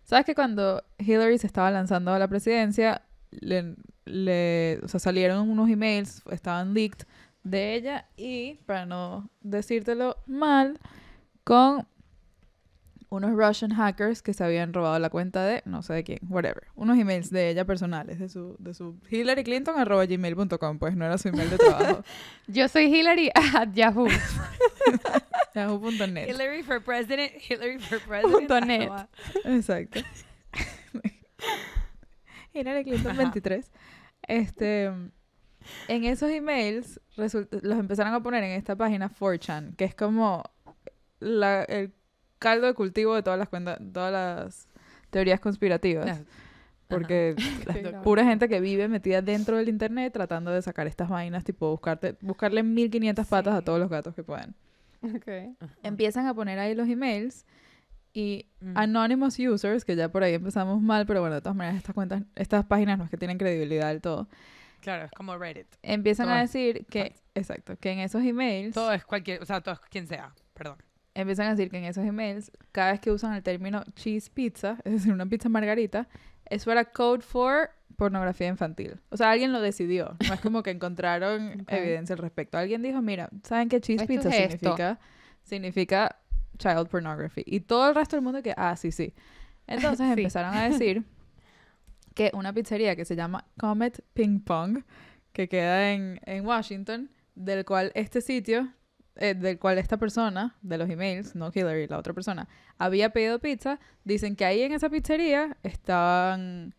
¿Sabes que cuando Hillary se estaba lanzando a la presidencia, le, le, o sea, salieron unos emails, estaban leaked de ella y, para no decírtelo mal, con unos Russian hackers que se habían robado la cuenta de no sé de quién, whatever. Unos emails de ella personales, de su, de su Hillary Clinton arroba gmail.com, pues no era su email de trabajo. Yo soy Hillary at Yahoo. Yahoo.net. Hillary for president, Hillary for president. Exacto el Clinton 23. Este, en esos emails los empezaron a poner en esta página 4chan, que es como la, el caldo de cultivo de todas las cuentas, todas las teorías conspirativas. Ah, Porque pura gente que vive metida dentro del internet tratando de sacar estas vainas, tipo buscarte, buscarle 1500 patas a todos los gatos que puedan. Empiezan a poner ahí los emails y mm. Anonymous Users, que ya por ahí empezamos mal, pero bueno, de todas maneras, estas cuentas, estas páginas no es que tienen credibilidad del todo. Claro, es como Reddit. Empiezan a decir que, exacto, que en esos emails. Todo es cualquier, o sea, todo es quien sea, perdón. Empiezan a decir que en esos emails, cada vez que usan el término cheese pizza, es decir, una pizza margarita, eso era code for pornografía infantil. O sea, alguien lo decidió. No es como que encontraron evidencia al respecto. Alguien dijo, mira, ¿saben qué cheese pizza significa? Significa child pornography. Y todo el resto del mundo que, ah, sí, sí. Entonces empezaron a decir que una pizzería que se llama Comet Ping Pong, que queda en, en Washington, del cual este sitio, eh, del cual esta persona, de los emails, no Hillary, la otra persona, había pedido pizza, dicen que ahí en esa pizzería estaban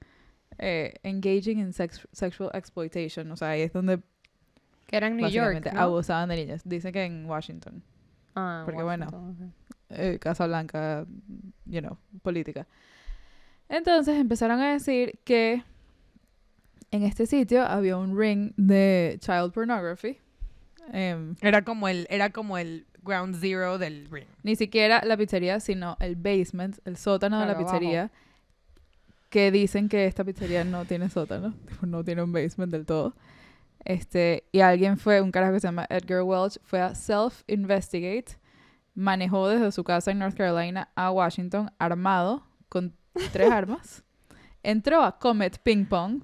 eh, engaging in sex, sexual exploitation, o sea, ahí es donde... Que eran New York, abusaban de niñas. Dicen que en Washington. Ah, Porque bueno, eh, Casa Blanca you know, política. Entonces empezaron a decir que en este sitio había un ring de child pornography. Em, era como el, era como el ground zero del ring. Ni siquiera la pizzería, sino el basement, el sótano de la pizzería. Que dicen que esta pizzería no tiene sótano, no tiene un basement del todo. Este, y alguien fue, un carajo que se llama Edgar Welch, fue a self-investigate manejó desde su casa en North Carolina a Washington armado con tres armas. Entró a Comet Ping Pong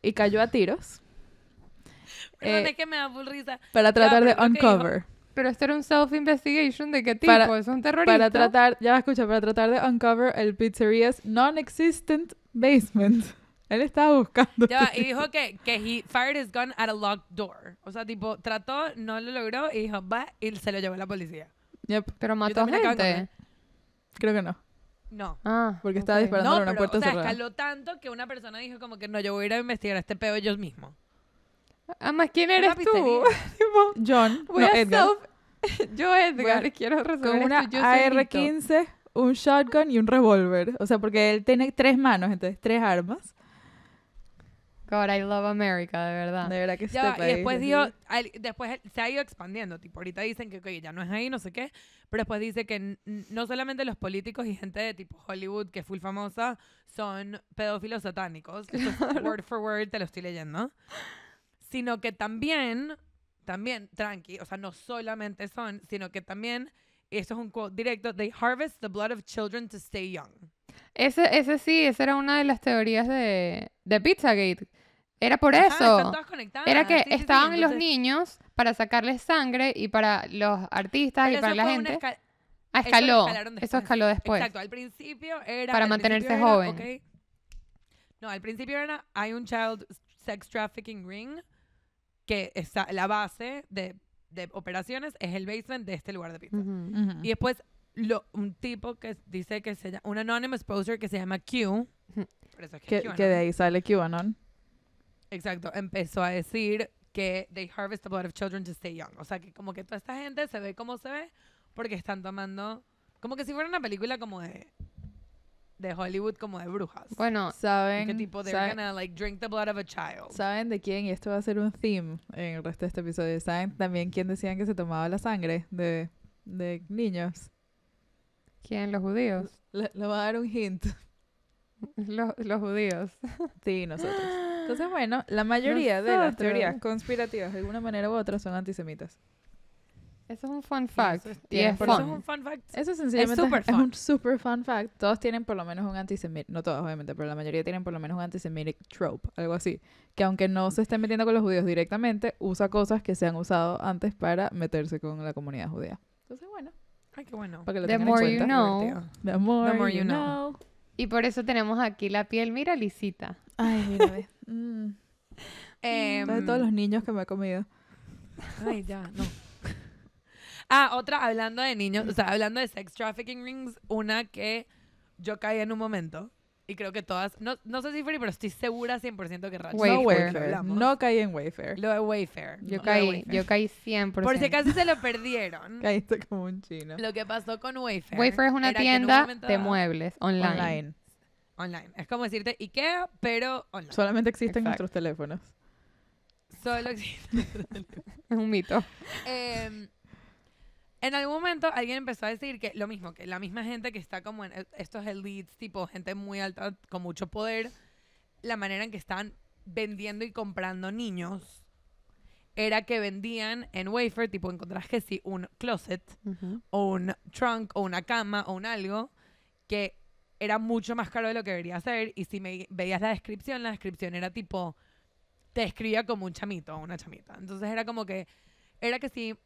y cayó a tiros. Perdón, eh, que me da Para tratar de uncover. Pero esto era un self-investigation de qué tipo, para, es un terrorista. Para tratar, ya escucha, para tratar de uncover el pizzería's non-existent basement. Él estaba buscando. y dijo que, que he fired his gun at a locked door. O sea, tipo, trató, no lo logró y dijo, va, y se lo llevó a la policía. Pero mató gente. Creo que no. No. Ah. porque estaba disparando no, a una puerta cerrada. escaló tanto que una persona dijo como que no, yo voy a ir a investigar este peo yo mismo. Además, ¿quién eres tú? John. yo, Edgar, quiero resolver Con una AR-15, un shotgun y un revólver. O sea, porque él tiene tres manos, entonces tres armas. God, I love America, de verdad. De verdad que este Y después, después se ha ido expandiendo. Tipo, ahorita dicen que ya no es ahí, no sé qué. Pero después dice que no solamente los políticos y gente de tipo Hollywood, que es full famosa, son pedófilos satánicos. word for word te lo estoy leyendo. Sino que también, también, tranqui, o sea, no solamente son, sino que también, eso esto es un directo, they harvest the blood of children to stay young. Ese, ese sí, esa era una de las teorías de, de Pizzagate era por eso. Era que estaban los niños para sacarles sangre y para los artistas y para la gente. Ah, escaló. Eso, escaló después. Exacto, al principio era. Para mantenerse joven. No, al principio era. Hay un child sex trafficking ring que está la base de, operaciones es el basement de este lugar de pizza. Y después lo, un tipo que dice que se llama. Un anonymous poster que se llama Q. Q que de ahí sale QAnon. Exacto, empezó a decir que they harvest the blood of children to stay young. O sea, que como que toda esta gente se ve como se ve porque están tomando... Como que si fuera una película como de de Hollywood como de brujas. Bueno, saben. ¿Qué tipo? They're like drink the blood of a child. Saben de quién, y esto va a ser un theme en el resto de este episodio. Saben también quién decían que se tomaba la sangre de, de niños. ¿Quién? Los judíos. Le, voy a dar un hint. Los, los judíos. Sí, nosotros. Entonces, bueno, la mayoría de las teorías conspirativas, de alguna manera u otra, son antisemitas. Eso es un fun fact. Eso es un fun fact. Eso sencillamente es, super un super fun fact. Todos tienen por lo menos un antisemitic, no todos obviamente, pero la mayoría tienen por lo menos un antisemitic trope, algo así. Que aunque no se estén metiendo con los judíos directamente, usa cosas que se han usado antes para meterse con la comunidad judía. Entonces, bueno. Ay, qué bueno. Para que lo The more The more, you, know. Y por eso tenemos aquí la piel, mira, lisita. Ay, mira, ve. Mm. de em, todos los niños que me ha comido. Ay, ya, no. Ah, otra, hablando de niños, o sea, hablando de sex trafficking rings, una que yo caí en un momento y creo que todas, no, no sé si Free, pero estoy segura 100% que Ratchet. No Wayfair. No caí en Wayfair. Lo de Wayfair. Yo caí, yo caí 100%. Por si casi se lo perdieron. Caíste como un chino. Lo que pasó con Wayfair. Wayfair es una tienda de muebles online. online. Online. Es como decirte Ikea, pero online. Solamente existen nuestros teléfonos. Solo existen. es un mito. Eh, en algún momento alguien empezó a decir que lo mismo, que la misma gente que está como en e, estos elites, tipo gente muy alta, con mucho poder, la manera en que están vendiendo y comprando niños era que vendían en Wafer, tipo encontrás que sí, un closet o un trunk o una cama o un algo que era mucho más caro de lo que debería ser y si me veías la descripción, la descripción era tipo, te escribía como un chamito o una chamita. Entonces era como que, era que sí,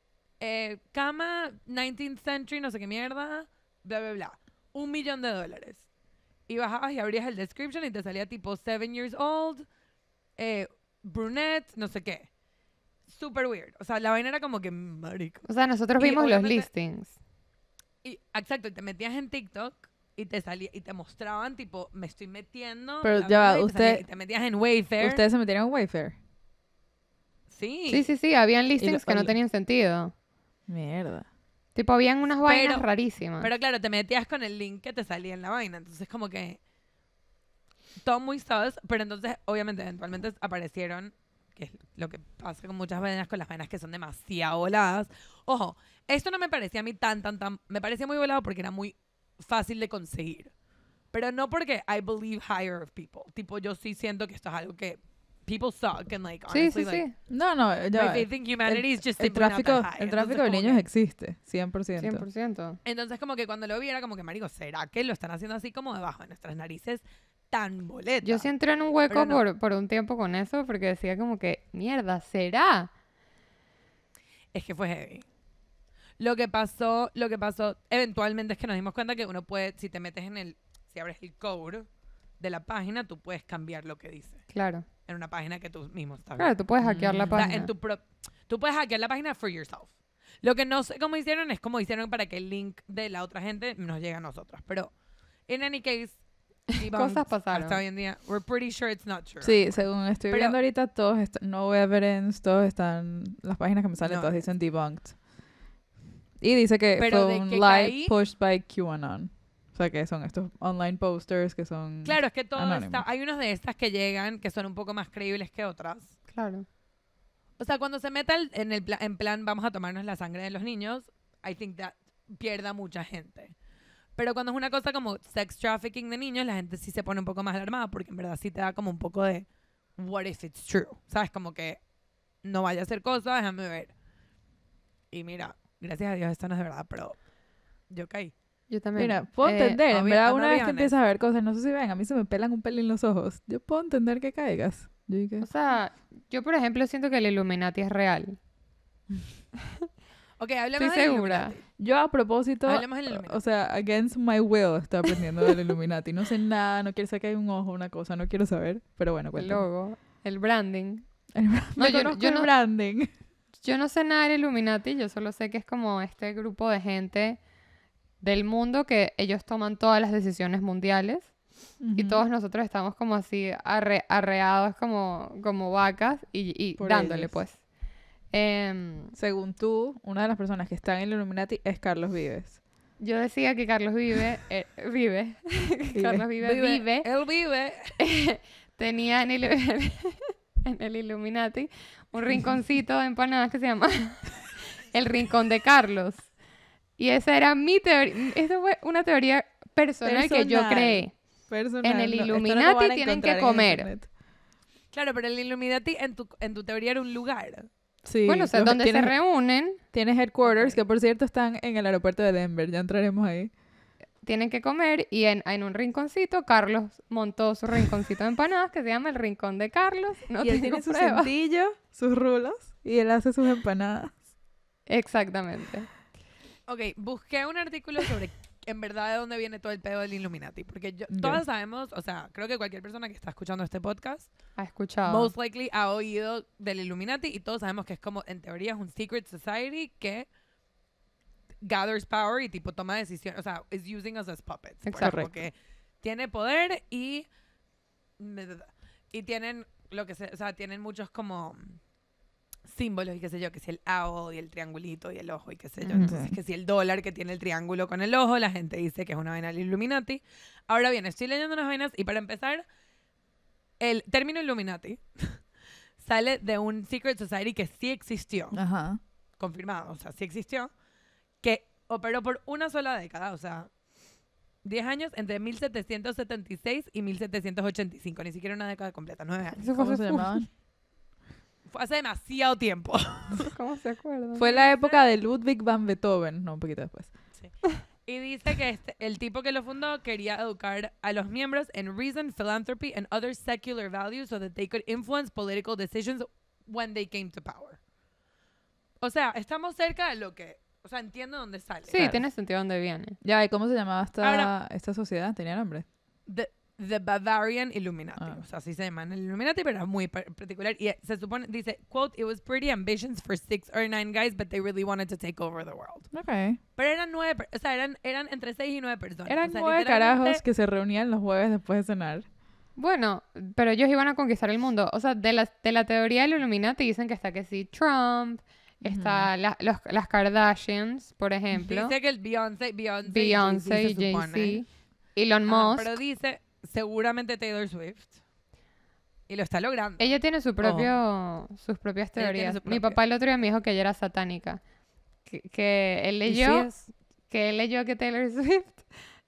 eh, cama 19th century, no sé qué mierda, bla, bla, bla. Un millón de dólares. Y bajabas y abrías el description y te salía tipo Seven years old, eh, brunette, no sé qué. Super weird. O sea, la vaina era como que marico. O sea, nosotros vimos los listings. Y, exacto, y te metías en TikTok y te salía y te mostraban tipo, me estoy metiendo. Pero ya, usted. Te metías en Wayfair. Ustedes se metieron en Wayfair. Sí. Sí, sí, sí, habían listings que no tenían sentido. Mierda. Tipo, habían unas vainas rarísimas. Pero claro, te metías con el link que te salía en la vaina. Entonces, como que. Todo muy sabes, pero entonces, obviamente, eventualmente aparecieron, que es lo que pasa con muchas vainas, con las vainas que son demasiado voladas. Ojo, esto no me parecía a mí tan, tan, tan. Me parecía muy volado porque era muy fácil de conseguir. Pero no porque I believe higher of people. Tipo, yo sí siento que esto es algo que people suck and like honestly sí, like sí. No, no, humanity is just El tráfico, el de niños existe, 100%. 100%. Entonces, como que cuando lo vi era como que, marico, ¿será que lo están haciendo así como debajo de nuestras narices tan boletas? Yo sí entré en un hueco por, un tiempo con eso porque decía como que, mierda, ¿será? Es que fue heavy. Lo que pasó, lo que pasó eventualmente es que nos dimos cuenta que uno puede, si te metes en el, si abres el code de la página, tú puedes cambiar lo que dice. Claro en una página que tú mismo estás Claro, tú puedes hackear la página. tú puedes hackear la página for yourself. Lo que no sé cómo hicieron es cómo hicieron para que el link de la otra gente nos llegue a nosotros. Pero, en any case, cosas pasaron. Hasta hoy día. We're pretty sure it's not true. Sí, según estoy viendo ahorita, todos están, no evidence, todos están, las páginas que me salen, todas dicen debunked. Y dice que fue un live pushed by QAnon. O sea, que son estos online posters que son. Claro, es que todo está, Hay unos de estas que llegan que son un poco más creíbles que otras. Claro. O sea, cuando se meta en, el en plan vamos a tomarnos la sangre de los niños, I think that pierda mucha gente. Pero cuando es una cosa como sex trafficking de niños, la gente sí se pone un poco más alarmada porque en verdad sí te da como un poco de what if it's true. ¿Sabes? Como que no vaya a ser cosa, déjame ver. Y mira, gracias a Dios esto no es de verdad, pero yo caí. Yo también. Mira, puedo eh, entender, una vez que empiezas a ver cosas, no sé si ven, a mí se me pelan un pelín los ojos. Yo puedo entender que caigas. o sea, yo por ejemplo siento que el Illuminati es real. ok, hablemos Estoy segura. yo a propósito, hablemos del Illuminati. o sea, against my will estoy aprendiendo del Illuminati. No sé nada, no quiero saber que hay un ojo, una cosa, no quiero saber, pero bueno, cuéntame. El logo, el branding. no, yo, el branding. Yo no sé nada del Illuminati, yo solo sé que es como este grupo de gente del mundo que ellos toman todas las decisiones mundiales y todos nosotros estamos como así arreados como, como vacas y, y dándole pues. Em, Según tú, una de las personas que está en el Illuminati es Carlos Vives. Yo decía que Carlos vive, eh, vive, Carlos vive, vive, Él vive. tenía en el, en el Illuminati un rinconcito En empanadas que se llama el rincón de Carlos. Y esa era mi teoría. Esa fue una teoría personal, que yo creé. En el Illuminati tienen que comer. Claro, pero el Illuminati en tu, teoría era un lugar. Sí, bueno, o sea, donde se reúnen. Tienes headquarters, que por cierto están en el aeropuerto de Denver, ya entraremos ahí. Tienen que comer y en, un rinconcito, Carlos montó su rinconcito de empanadas que se llama el Rincón de Carlos. y tiene su sus rulos y él hace sus empanadas. Exactamente. Ok, busqué un artículo sobre en verdad de dónde viene todo el pedo del Illuminati. Porque yo, sabemos, o sea, creo que cualquier persona que está escuchando este podcast ha escuchado. Most likely ha oído del Illuminati y todos sabemos que es como, en teoría, es un secret society que gathers power y tipo toma decisiones. O sea, is using us as puppets. Exacto. Porque tiene poder y. Y tienen lo que se. O sea, tienen muchos como símbolos y qué sé yo, que si el AO y el triangulito y el ojo y qué sé yo. Entonces, que si el dólar que tiene el triángulo con el ojo, la gente dice que es una vaina del Illuminati. Ahora bien, estoy leyendo unas vainas y para empezar, el término Illuminati sale de un Secret Society que sí existió. Confirmado, o sea, sí existió. Que operó por una sola década, o sea, 10 años entre 1776 y 1785, ni siquiera una década completa, 9 años. ¿Cómo se llamaban? hace demasiado tiempo. ¿Cómo se acuerda? Fue la época de Ludwig van Beethoven, no, un poquito después. Sí. Y dice que este, el tipo que lo fundó quería educar a los miembros en reason, philanthropy and other secular values so that they could influence political decisions when they came to power. O sea, estamos cerca de lo que, o sea, entiendo dónde sale. Sí, tienes tiene sentido dónde viene. Ya, ¿y cómo se llamaba esta, esta sociedad? ¿Tenía nombre? The The Bavarian Illuminati. Ah. O sea, así se llaman el Illuminati, pero es muy particular. Y eh, se supone, dice, quote, it was pretty ambitious for six or nine guys, but they really wanted to take over the world. Ok. Pero eran nueve, o sea, eran, eran entre seis y nueve personas. Eran nueve carajos que se reunían los jueves después de cenar. Bueno, pero ellos iban a conquistar el mundo. O sea, de la, de la teoría del Illuminati dicen que está que sí, Trump, está las Kardashians, por ejemplo. Dice que el Beyoncé, Beyoncé, Beyoncé y jay Elon Musk. pero dice, seguramente Taylor Swift. Y lo está logrando. Ella tiene su propio, sus propias teorías. Mi papá el otro día me dijo que ella era satánica. Que, él leyó que él leyó que Taylor Swift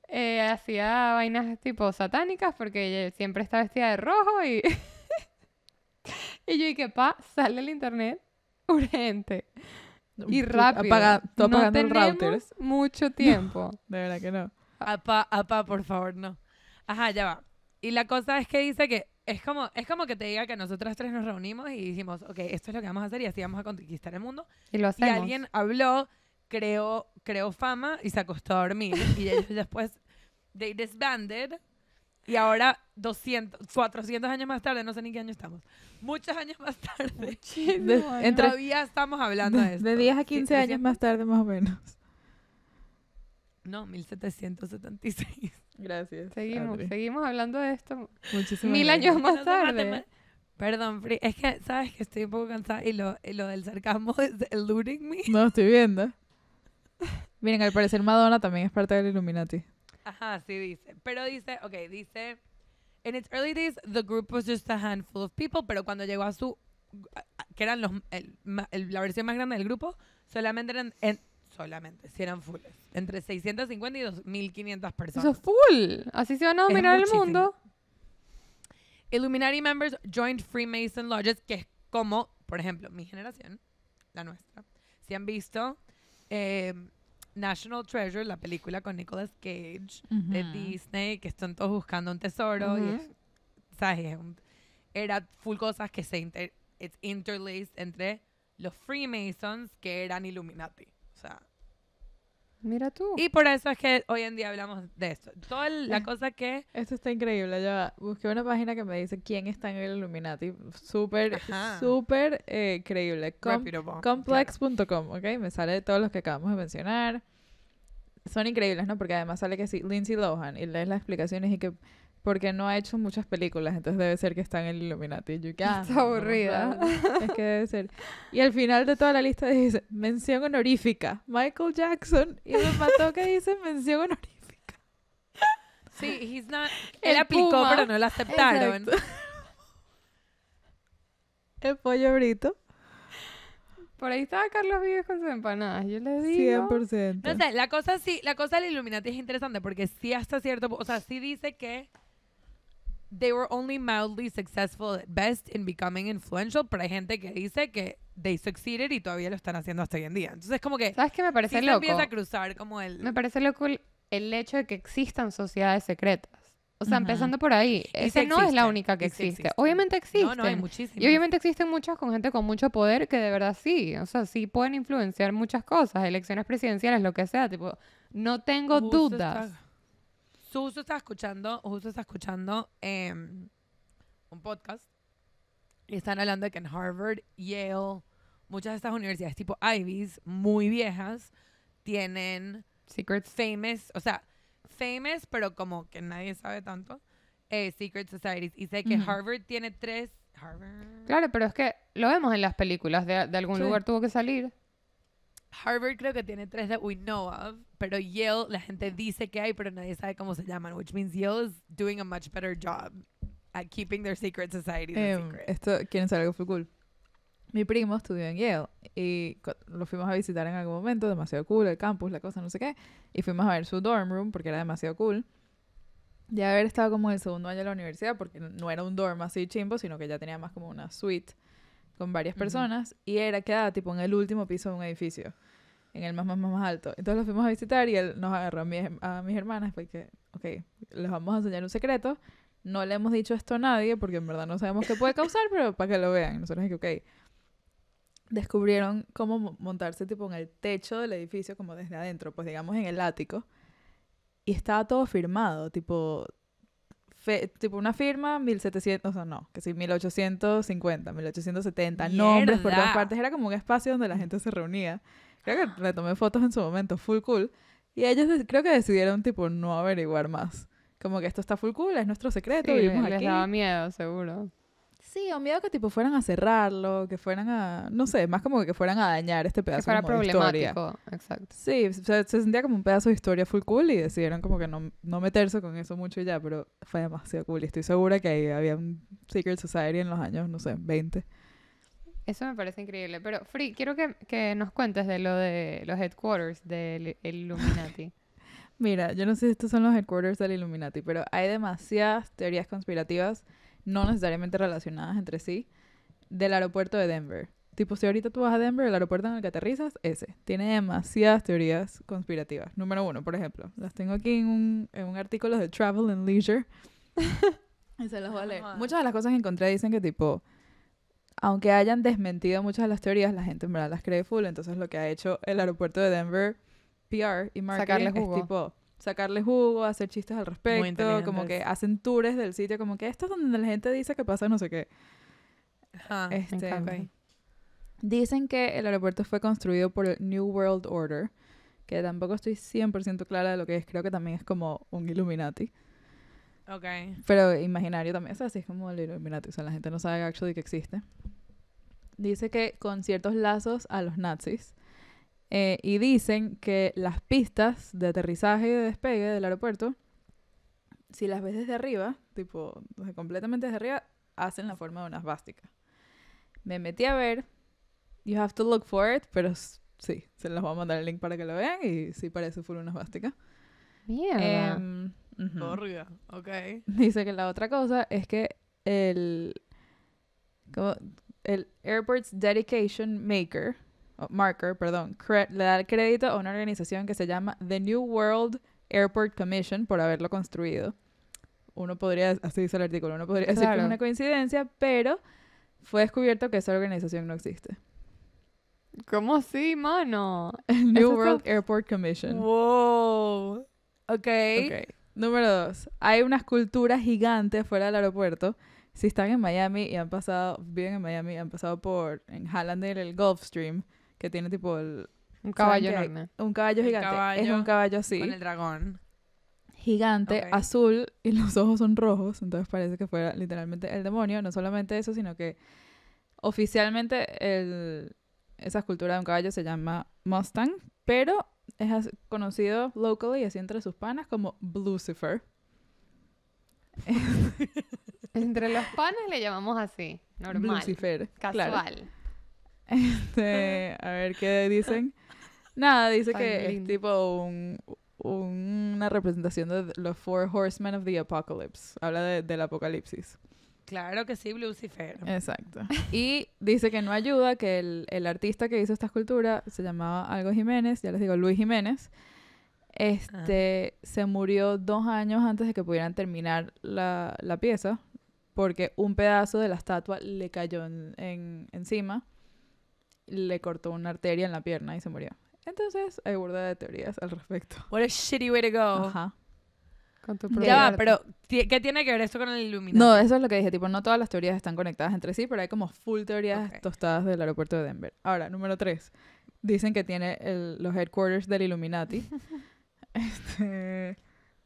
eh, hacía vainas tipo satánicas porque ella siempre está vestida de rojo y y yo y que pa sale el internet urgente y rápido. Apaga, no tenemos routers. mucho tiempo. de verdad que no. Apa, pa por favor, no. Ajá, ya va. Y la cosa es que dice que es como, es como que te diga que nosotras tres nos reunimos y dijimos, ok, esto es lo que vamos a hacer y así vamos a conquistar el mundo. Y lo hacemos. alguien habló, creó, creó fama y se acostó a dormir. y ellos después, they disbanded. Y ahora, 200, 400 años más tarde, no sé ni qué año estamos, muchos años más tarde, entre, todavía estamos hablando de, esto. De 10 a 15 años más tarde, más o menos. No, 1776. Gracias. Seguimos, seguimos hablando de esto Muchísimas mil años más tarde. Perdón, Fri, es que sabes que estoy un poco cansada y lo, lo del sarcasmo es eluding me. No, estoy viendo. Miren, al parecer Madonna también es parte del Illuminati. Ajá, sí dice. Pero dice, ok, dice, in its early days the group was just a handful of people, pero cuando llegó a su, que eran los, la versión más grande del grupo, solamente eran, en, solamente, si eran fulls. Entre 650 y 2.500 personas. Eso es full. Así se van a dominar el mundo. Illuminati members joined Freemason lodges, que es como, por ejemplo, mi generación, la nuestra. Si han visto eh, National Treasure, la película con Nicolas Cage de Disney, que están todos buscando un tesoro. y Era full cosas que se inter, it's interlaced entre los Freemasons que eran Illuminati. O sea, Mira tú. Y por eso es que hoy en día hablamos de esto. Toda la eh, cosa que... Esto está increíble. Yo busqué una página que me dice quién está en el Illuminati. Súper, súper eh, creíble. Complex.com, ¿ok? Me sale de todos los que acabamos de mencionar. Son increíbles, ¿no? Porque además sale que sí, Lindsay Lohan. Y lees las explicaciones y que porque no ha hecho muchas películas, entonces debe ser que está en el Illuminati. ah, está aburrida. es que debe ser. Y al final de toda la lista dice, mención honorífica, Michael Jackson. Y me mató que dice mención honorífica. Sí, he's not... Él aplicó, pero no lo aceptaron. El pollo brito. Por ahí estaba Carlos Vives con sus empanadas, yo le digo. 100%. No sé, la cosa sí, la cosa del Illuminati es interesante porque sí hasta cierto, o sea, sí dice que they were only mildly successful at best in becoming influential, pero hay gente que dice que they succeeded y todavía lo están haciendo hasta hoy en día. Entonces, como que. ¿Sabes qué me parece loco? Se empieza a cruzar como el. Me parece loco el, hecho de que existan sociedades secretas. O sea, empezando por ahí, esa no es la única que existe. Obviamente existe. No, no, hay muchísimas. Y obviamente existen muchas con gente con mucho poder que de verdad sí. O sea, sí pueden influenciar muchas cosas, elecciones presidenciales, lo que sea. Tipo, no tengo dudas. Justo está escuchando, justo está escuchando em, un podcast y están hablando de que en Harvard, Yale, muchas de estas universidades tipo Ivy's, muy viejas, tienen secret Famous, o sea, famous, pero como que nadie sabe tanto, eh, Secret Societies. Y sé que Harvard tiene tres. Claro, pero es que lo vemos en las películas, de, de algún lugar tuvo que salir. Harvard creo que tiene tres that we know of, pero Yale la gente dice que hay, pero nadie sabe cómo se llaman, which means Yale is doing a much better job at keeping their secret society a eh, secret. Esto, ¿quieren saber algo fue cool? Mi primo estudió en Yale y lo fuimos a visitar en algún momento, demasiado cool, el campus, la cosa, no sé qué, y fuimos a ver su dorm room porque era demasiado cool. Ya haber estado como en el segundo año de la universidad, porque no era un dorm así chimbo, sino que ya tenía más como una suite con varias personas y era quedada tipo en el último piso de un edificio, en el más, más, más, alto. Entonces los fuimos a visitar y él nos agarró a, a mis hermanas porque, ok, les vamos a enseñar un secreto. No le hemos dicho esto a nadie porque en verdad no sabemos qué puede causar, pero para que lo vean. Nosotros que, ok, descubrieron cómo montarse tipo en el techo del edificio, como desde adentro, pues digamos en el ático. Y estaba todo firmado, tipo tipo una firma, 1700, o sea, no, que sí, 1850, 1870, nombres por todas partes. Era como un espacio donde la gente se reunía. Creo que retomé tomé fotos en su momento, full cool. Y ellos creo que decidieron, tipo, no averiguar más. Como que esto está full cool, es nuestro secreto, y vivimos aquí. Les daba miedo, seguro. Sí, o miedo que tipo fueran a cerrarlo, que fueran a, no sé, más como que fueran a dañar este pedazo que fuera problemático, exacto. Sí, se, sentía como un pedazo de historia full cool y decidieron como que no, meterse con eso mucho ya, pero fue demasiado cool. Y estoy segura que ahí había un Secret Society en los años, no sé, 20. Eso me parece increíble. Pero, Free, quiero que, nos cuentes de lo de los headquarters del Illuminati. Mira, yo no sé si estos son los headquarters del Illuminati, pero hay demasiadas teorías conspirativas no necesariamente relacionadas entre sí, del aeropuerto de Denver. Tipo, si ahorita tú vas a Denver, el aeropuerto en el que aterrizas, ese. Tiene demasiadas teorías conspirativas. Número uno, por ejemplo. Las tengo aquí en un, artículo de Travel and Leisure. y se voy Muchas de las cosas que encontré dicen que, tipo, aunque hayan desmentido muchas de las teorías, la gente en verdad las cree full. Entonces, lo que ha hecho el aeropuerto de Denver PR y marketing tipo sacarle jugo, hacer chistes al respecto, como que hacen tours del sitio, como que esto es donde la gente dice que pasa no sé qué. Ajá, este, Dicen que el aeropuerto fue construido por el New World Order, que tampoco estoy 100% clara de lo que es, creo que también es como un Illuminati. Ok. Pero imaginario también, o sea, así es como el Illuminati, o sea, la gente no sabe actually que existe. Dice que con ciertos lazos a los nazis eh, y dicen que las pistas de aterrizaje y despegue del aeropuerto, si las ves desde arriba, tipo completamente desde arriba, hacen la forma de una esvástica. Me metí a ver, you have to look for it, pero sí, se los voy a mandar el link para que lo vean y sí parece full una esvástica. Mierda. Eh, uh ok. Dice que la otra cosa es que el, el Airport's Dedication Maker, Marker, perdón, le da el crédito a una organización que se llama The New World Airport Commission por haberlo construido. Uno podría, así dice el artículo, uno podría decir que es una coincidencia, pero fue descubierto que esa organización no existe. ¿Cómo así, mano? New World Airport Commission. Wow. Okay. ok. Número dos. Hay una escultura gigante fuera del aeropuerto si están en Miami y han pasado, viven en Miami, han pasado por en Hallandale el Gulfstream, que tiene tipo el... Un caballo enorme. Un caballo gigante. es un caballo así. Con el dragón. Gigante, azul, y los ojos son rojos, entonces parece que fuera literalmente el demonio. No solamente eso, sino que oficialmente el, esa escultura de un caballo se llama Mustang, pero es conocido locally, así entre sus panas, como Lucifer. entre los panas le llamamos así, normal. Lucifer, casual. Este, a ver qué dicen. Nada, dice que es tipo un, una representación de los Four Horsemen of the Apocalypse. Habla del apocalipsis. Claro que sí, Lucifer. Exacto. Y dice que no ayuda que el, el, artista que hizo esta escultura se llamaba algo Jiménez, ya les digo, Luis Jiménez. Este ah. se murió dos años antes de que pudieran terminar la, la pieza, porque un pedazo de la estatua le cayó en, en, encima le cortó una arteria en la pierna y se murió. Entonces, hay burda de teorías al respecto. What a shitty way to go. Ajá. ya pero ¿qué tiene que ver esto con el Illuminati? No, eso es lo que dije, tipo, no todas las teorías están conectadas entre sí, pero hay como full teorías tostadas del aeropuerto de Denver. Ahora, número tres. Dicen que tiene los headquarters del Illuminati. Este,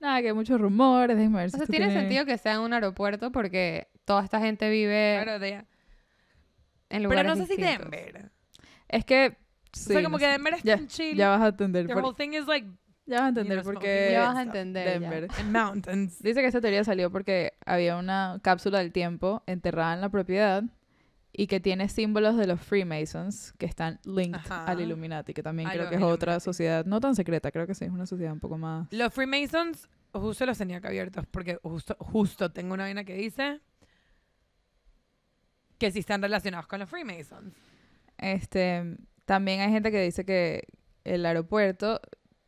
nada, que hay muchos rumores, de O sea, tiene, sentido que sea en un aeropuerto porque toda esta gente vive claro, de... en lugares Pero no sé si Denver. Es que. Sí, o sea, como que Denver es tan Ya vas a entender. ya vas a entender porque... Ya vas a entender. Denver. Mountains. Dice que esta teoría salió porque había una cápsula del tiempo enterrada en la propiedad y que tiene símbolos de los Freemasons que están linked al Illuminati, que también creo que es otra sociedad, no tan secreta, creo que sí, es una sociedad un poco más. Los Freemasons justo los tenía que abiertos porque justo, justo tengo una vaina que dice que sí están relacionados con los Freemasons. Este, también hay gente que dice que el aeropuerto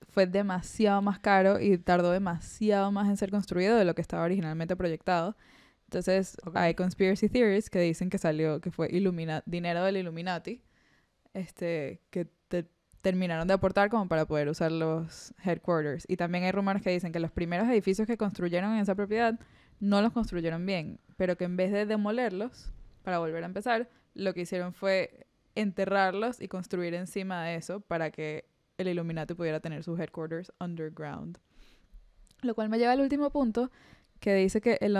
fue demasiado más caro y tardó demasiado más en ser construido de lo que estaba originalmente proyectado. Entonces, hay conspiracy theories que dicen que salió, que fue dinero del Illuminati, este, que terminaron de aportar como para poder usar los headquarters. Y también hay rumores que dicen que los primeros edificios que construyeron en esa propiedad no los construyeron bien, pero que en vez de demolerlos para volver a empezar, lo que hicieron fue enterrarlos y construir encima de eso para que el Illuminati pudiera tener sus headquarters underground. Lo cual me lleva al último punto, que dice que el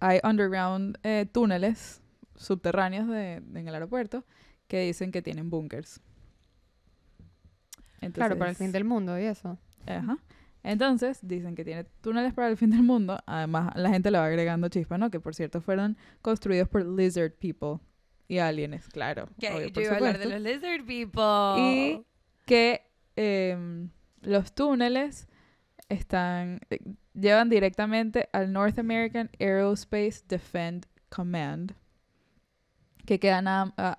hay underground eh, túneles subterráneos de, en el aeropuerto que dicen que tienen bunkers. claro, para el fin del mundo y eso. Ajá. Entonces, dicen que tiene túneles para el fin del mundo. Además, la gente le va agregando chispa, ¿no? Que por cierto fueron construidos por lizard people, y aliens, claro. Que yo iba a hablar de los lizard people. Y que em, los túneles están eh, llevan directamente al North American Aerospace Defense Command, que quedan a, a,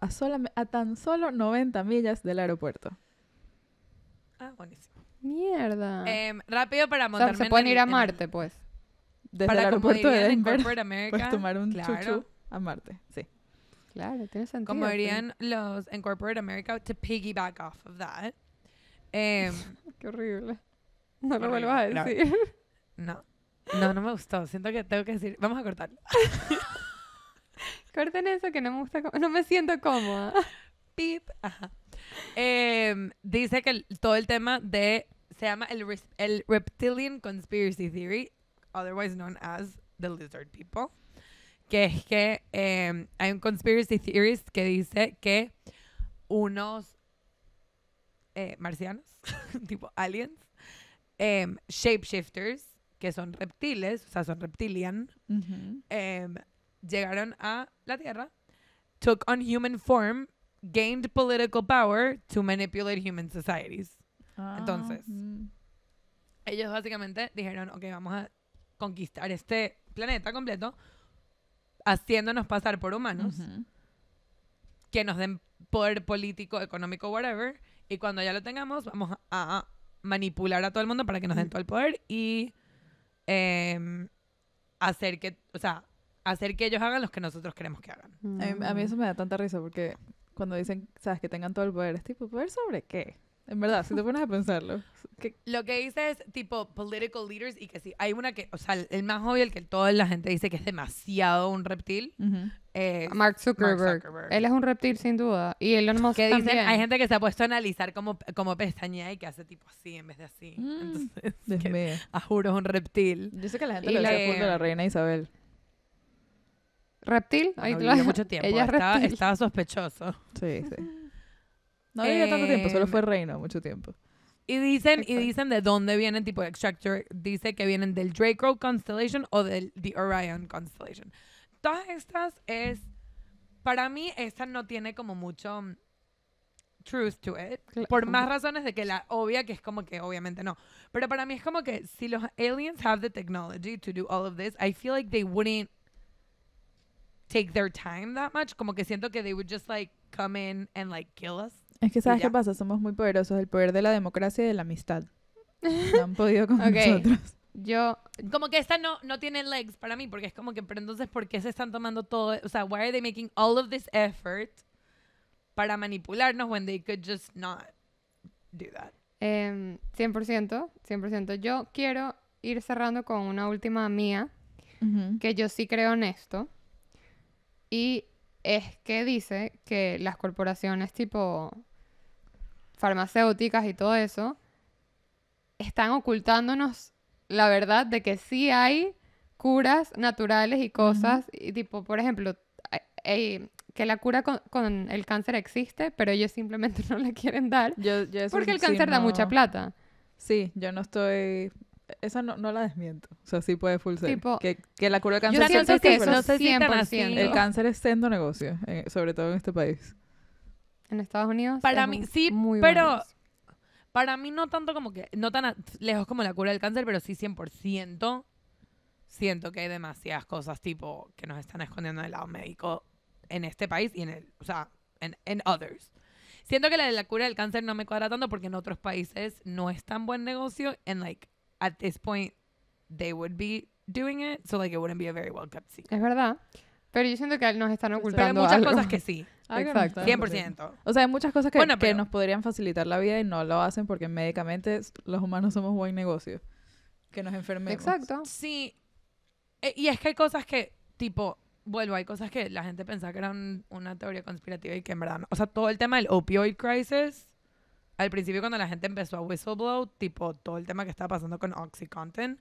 a tan solo 90 millas del aeropuerto. Ah, buenísimo. Mierda. Em, rápido para montarme. se pueden ir a Marte, pues. Desde para el aeropuerto de Denver. Puedes tomar un claro. chuchu a Marte, sí. Claro, tiene sentido. Como pues. dirían los en America, to piggyback off of that. Em, Qué horrible. No lo vuelvas a decir. No. no. me gustó. Siento que tengo que decir, vamos a cortarlo. Corten eso que no me gusta, no me siento cómoda. Pip. Ajá. Em, dice que todo el tema de se llama el reptilian conspiracy theory, otherwise known as the lizard people que es que em, hay un conspiracy theorist que dice que unos eh, marcianos, tipo aliens, em, shapeshifters, que son reptiles, o sea, son reptilian, em, llegaron a la Tierra, took on human form, gained political power to manipulate human societies. Entonces, ah, mm. ellos básicamente dijeron, ok, vamos a conquistar este planeta completo haciéndonos pasar por humanos, que nos den poder político, económico, whatever, y cuando ya lo tengamos, vamos a manipular a todo el mundo para que nos den todo el poder y em, hacer que, o sea, hacer que ellos hagan lo que nosotros queremos que hagan. A, mí, eso me da tanta risa porque cuando dicen, sabes, que tengan todo el poder, es tipo, ¿poder sobre qué? En verdad, si te pones a pensarlo. Lo que dice es tipo political leaders y que sí, hay una que, o sea, el más obvio, el que toda la gente dice que es demasiado un reptil. Eh, Mark, Zuckerberg. Él es un reptil sin duda. Y él Musk que dicen, hay gente que se ha puesto a analizar como, como pestañea y que hace tipo así en vez de así. Mm, Entonces, que, a juro es un reptil. Yo sé que la gente le dice la reina Isabel. ¿Reptil? Ahí no, mucho tiempo. Ella estaba, estaba sospechoso. Sí, sí. No había tanto tiempo, solo fue em, reino mucho tiempo. Y dicen, y dicen de dónde vienen, tipo Extractor dice que vienen del Draco Constellation o del The Orion Constellation. Todas estas es, para mí, esta no tiene como mucho mm, truth to it. Por más razones de que la obvia, que es como que obviamente no. Pero para mí es como que si los aliens have the technology to do all of this, I feel like they wouldn't take their time that much. Como que siento que they would just like come in and like kill us. Es que sabes qué pasa, somos muy poderosos, el poder de la democracia y de la amistad. No han podido con nosotros. Yo como que esta no no tiene legs para mí porque es como que pero entonces por qué se están tomando todo, o sea, why are they making all of this effort para manipularnos when they could just not do that? 100%, em, 100%. Yo quiero ir cerrando con una última mía que yo sí creo en esto y es que dice que las corporaciones tipo farmacéuticas y todo eso, están ocultándonos la verdad de que sí hay curas naturales y cosas, y tipo, por ejemplo, que la cura con, el cáncer existe, pero ellos simplemente no la quieren dar porque el cáncer da mucha plata. Sí, yo no estoy... Esa no, la desmiento. O sea, sí puede full que, la cura del cáncer yo siento que no El cáncer es sendo negocio, eh, sobre todo en este país. En Estados Unidos. Para mí, sí, pero para mí no tanto como que, no tan lejos como la cura del cáncer, pero sí 100% siento que hay demasiadas cosas tipo que nos están escondiendo del lado médico en este país y en el, o sea, en, en others. Siento que la de la cura del cáncer no me cuadra tanto porque en otros países no es tan buen negocio and like at this point they would be doing it so like it wouldn't be a very well kept Es verdad. Pero yo siento que nos están ocultando Pero hay muchas cosas que sí. Exacto. 100%. O sea, hay muchas cosas que, bueno, nos podrían facilitar la vida y no lo hacen porque médicamente los humanos somos buen negocio. Que nos enfermemos. Exacto. Sí. E, y es que hay cosas que, tipo, vuelvo, hay cosas que la gente pensaba que eran una teoría conspirativa y que en verdad no. O sea, todo el tema del opioid crisis, al principio cuando la gente empezó a whistleblow, tipo, todo el tema que estaba pasando con OxyContin,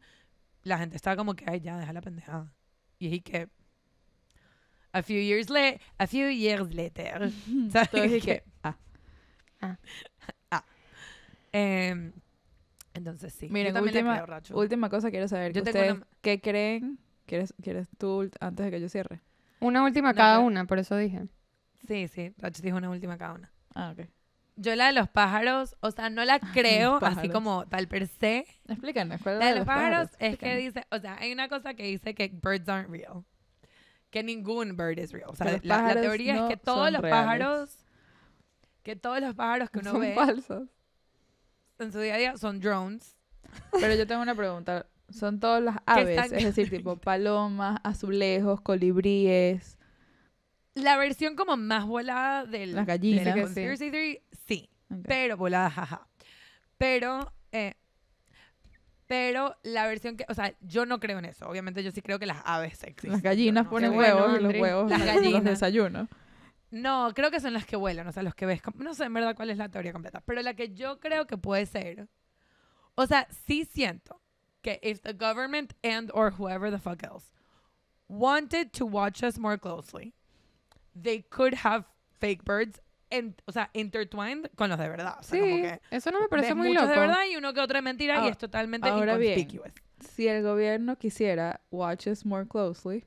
la gente estaba como que, ay, ya, deja la pendejada. Y es que a few years later. A few years later. ¿Sabes Entonces, qué? Ah. Ah. ah. Em, entonces sí. Miren, última, última cosa quiero saber. ¿Qué creen? ¿Quieres, ¿Quieres tú antes de que yo cierre? Una última cada una, por eso dije. Sí, sí. Racho dijo una última cada una. Ah, ok. Yo la de los pájaros, o sea, no la creo así como tal per se. Explícanos, la de, los, pájaros es que dice, o sea, hay una cosa que dice que birds aren't real ningún bird is real. O la, teoría es que todos los pájaros, que todos los pájaros que uno son ve falsos. en su día a día son drones. Pero yo tengo una pregunta. Son todas las aves, es decir, tipo palomas, azulejos, colibríes. La versión como más volada del, gallinas, de la conspiracy sí. Pero volada, jaja. Pero eh, pero la versión que, o sea, yo no creo en eso. Obviamente yo sí creo que las aves existen. Las gallinas ponen huevos los huevos las gallinas. los desayunos. No, creo que son las que vuelan, o sea, los que ves. No sé en verdad cuál es la teoría completa, pero la que yo creo que puede ser. O sea, sí siento que if the government and or whoever the fuck else wanted to watch us more closely, they could have fake birds o sea, intertwined con los de verdad. eso no me parece muy loco. de verdad y uno que otro mentira y es totalmente ahora Bien, si el gobierno quisiera watches more closely,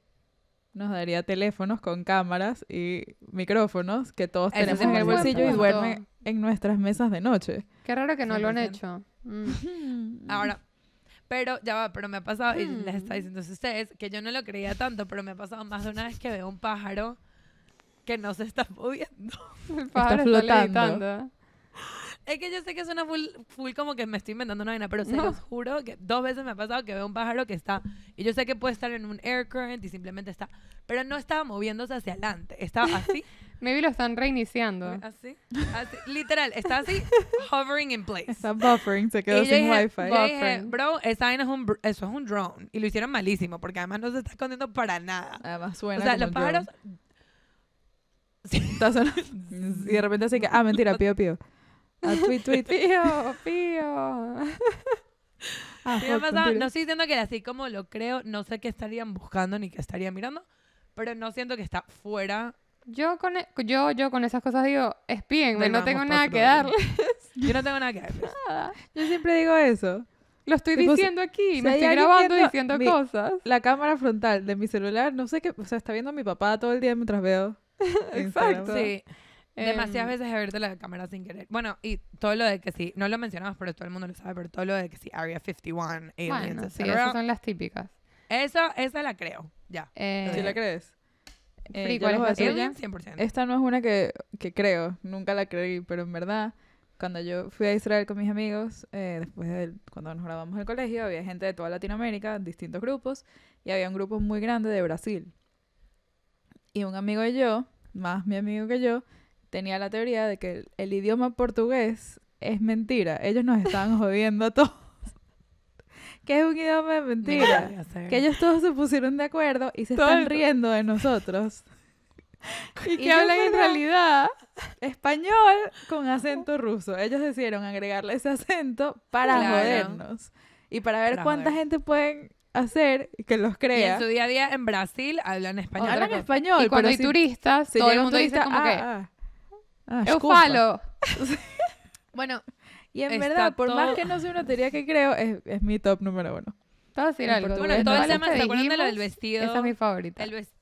nos daría teléfonos con cámaras y micrófonos que todos tenemos en el bolsillo y duermen en nuestras mesas de noche. Qué raro que no lo han hecho. Mm. Ahora, pero ya va, pero me ha pasado, y les hmm. está diciendo a ustedes que yo no lo creía tanto, pero me ha pasado más de una vez que veo un pájaro que no se está moviendo. está, flotando. Es que yo sé que suena full, full como que me estoy inventando una vaina, pero se los juro que dos veces me ha pasado que veo un pájaro que está, y yo sé que puede estar en un air current y simplemente está, pero no estaba moviéndose hacia adelante, estaba así. Maybe lo están reiniciando. Así, así literal, está así, hovering in place. Está buffering, se quedó sin wifi. Yo dije, bro, esa vaina es un, eso es un drone, y lo hicieron malísimo, porque además no se está escondiendo para nada. Además suena O sea, los pájaros y de repente así que, ah, mentira, pío, pío. Ah, tweet, tweet. Pío, pío. Ah, no estoy diciendo que así como lo creo, no sé qué estarían buscando ni qué estarían mirando, pero no siento que está fuera. Yo con, e, yo, yo con esas cosas digo, espíenme, no tengo nada que darles. Yo no tengo nada que darles. Yo siempre digo eso. Lo estoy diciendo aquí, me estoy grabando diciendo cosas. La cámara frontal de mi celular, no sé qué, o sea, está viendo a mi papá todo el día mientras veo Exacto. Sí. Demasiadas em, veces he abierto la cámara sin querer. Bueno, y todo lo de que sí, no lo mencionamos, pero todo el mundo lo sabe, pero todo lo de que sí, Area 51, aliens, bueno, esas son las típicas. Eso, esa la creo, ya. Eh, si la crees? Eh, ¿cuál es la 100%. Esta no es una que, que creo, nunca la creí, pero en verdad cuando yo fui a Israel con mis amigos, eh, después de cuando nos grabamos el colegio, había gente de toda Latinoamérica, distintos grupos, y había un grupo muy grande de Brasil. Y un amigo de yo, más mi amigo que yo, tenía la teoría de que el, idioma portugués es mentira. Ellos nos estaban jodiendo a todos. que es un idioma de mentira. que ellos todos se pusieron de acuerdo y se están riendo de nosotros. y, que hablan en realidad español con acento ruso. Ellos decidieron agregarle ese acento para jodernos. Y para ver cuánta gente pueden hacer que los crea. Y en su día a día en Brasil hablan español. Hablan español. Y cuando hay turistas, todo el mundo dice como ah, que... Ah, ah, ah bueno... Y en verdad, por más que no sea una teoría que creo, es, es mi top número uno. Te algo. Bueno, todo el tema, ¿se del vestido? Esa es mi favorita. El vestido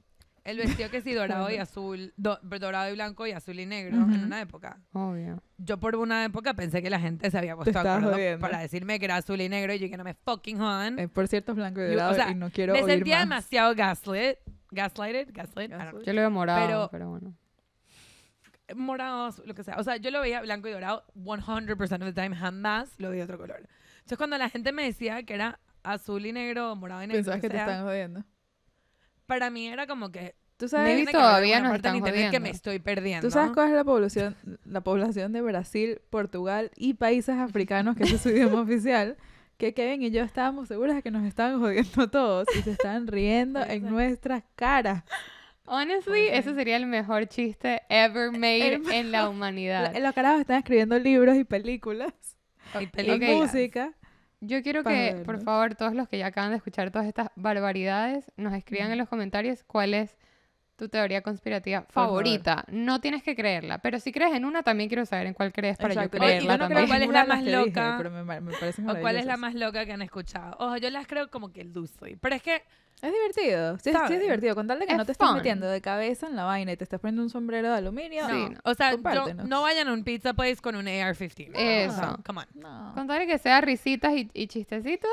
el vestido que sí, dorado y azul, dorado y blanco y azul y negro en una época. Obvio. Yo por una época pensé que la gente se había puesto para decirme que era azul y negro y yo que no me fucking jodan. Eh, por cierto, es blanco y dorado o sea, y no quiero Me sentía demasiado gaslit. Gaslighted, gaslit. Yo lo veo morado, pero, bueno morado, lo que sea. O sea, yo lo veía blanco y dorado 100% of the time, jamás lo veía otro color. Entonces, cuando la gente me decía que era azul y negro, morado y negro. Pensabas que, te estaban jodiendo. Para mí era como que Tú sabes todavía no que me estoy perdiendo. Tú sabes cuál es la población, la población de Brasil, Portugal y países africanos que es su idioma oficial. Que Kevin y yo estábamos seguras de que nos estaban jodiendo todos y se están riendo en nuestras caras. Honestly, ese sería el mejor chiste ever made en la humanidad. En Los carajos están escribiendo libros y películas. Y, música. Yo quiero que, por favor, todos los que ya acaban de escuchar todas estas barbaridades, nos escriban en los comentarios cuál es tu teoría conspirativa favorita. No tienes que creerla, pero si crees en una, también quiero saber en cuál crees para yo creerla. también no cuál es la más loca. o cuál es la más loca que han escuchado. Ojo, yo las creo como que el soy. Pero es que. Es divertido. Sí, sí, es divertido. Con tal de que no te estés metiendo de cabeza en la vaina y te estás poniendo un sombrero de aluminio. O sea, no vayan a un pizza place con un AR-15. Eso. Come on. Con tal de que sea risitas y, y chistecitos,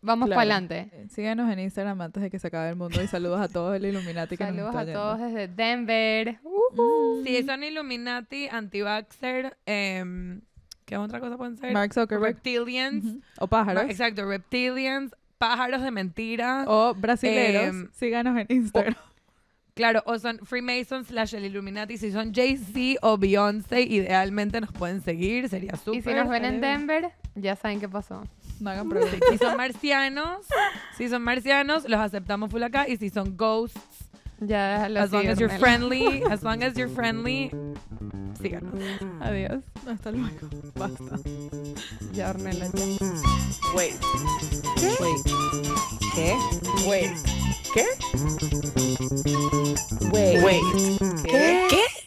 Vamos para adelante. Eh, síganos en Instagram antes de que se acabe el mundo y saludos a todos del Illuminati que Saludos nos Saludos a todos desde Denver. Mm. Si son Illuminati, anti-vaxxer, em, ¿qué otra cosa pueden ser? Mark Zuckerberg. Reptilians. O pájaros. exacto, reptilians, pájaros de mentira. O brasileños em, síganos en Instagram. Claro, o son Freemasons slash el Illuminati. Si son Jay-Z o Beyoncé, idealmente nos pueden seguir, sería súper. Y si nos ven en Denver, ya saben qué pasó. No Si son marcianos, si son marcianos, los aceptamos full acá. Y si son ghosts, ya As long as you're friendly, as long as you're friendly, síganos. Mm. Adiós. Hasta luego. Basta. Ya, Ornella, ya. Wait. ¿Qué? Wait. ¿Qué? Wait. ¿Qué? Wait. Wait. ¿Qué? ¿Qué?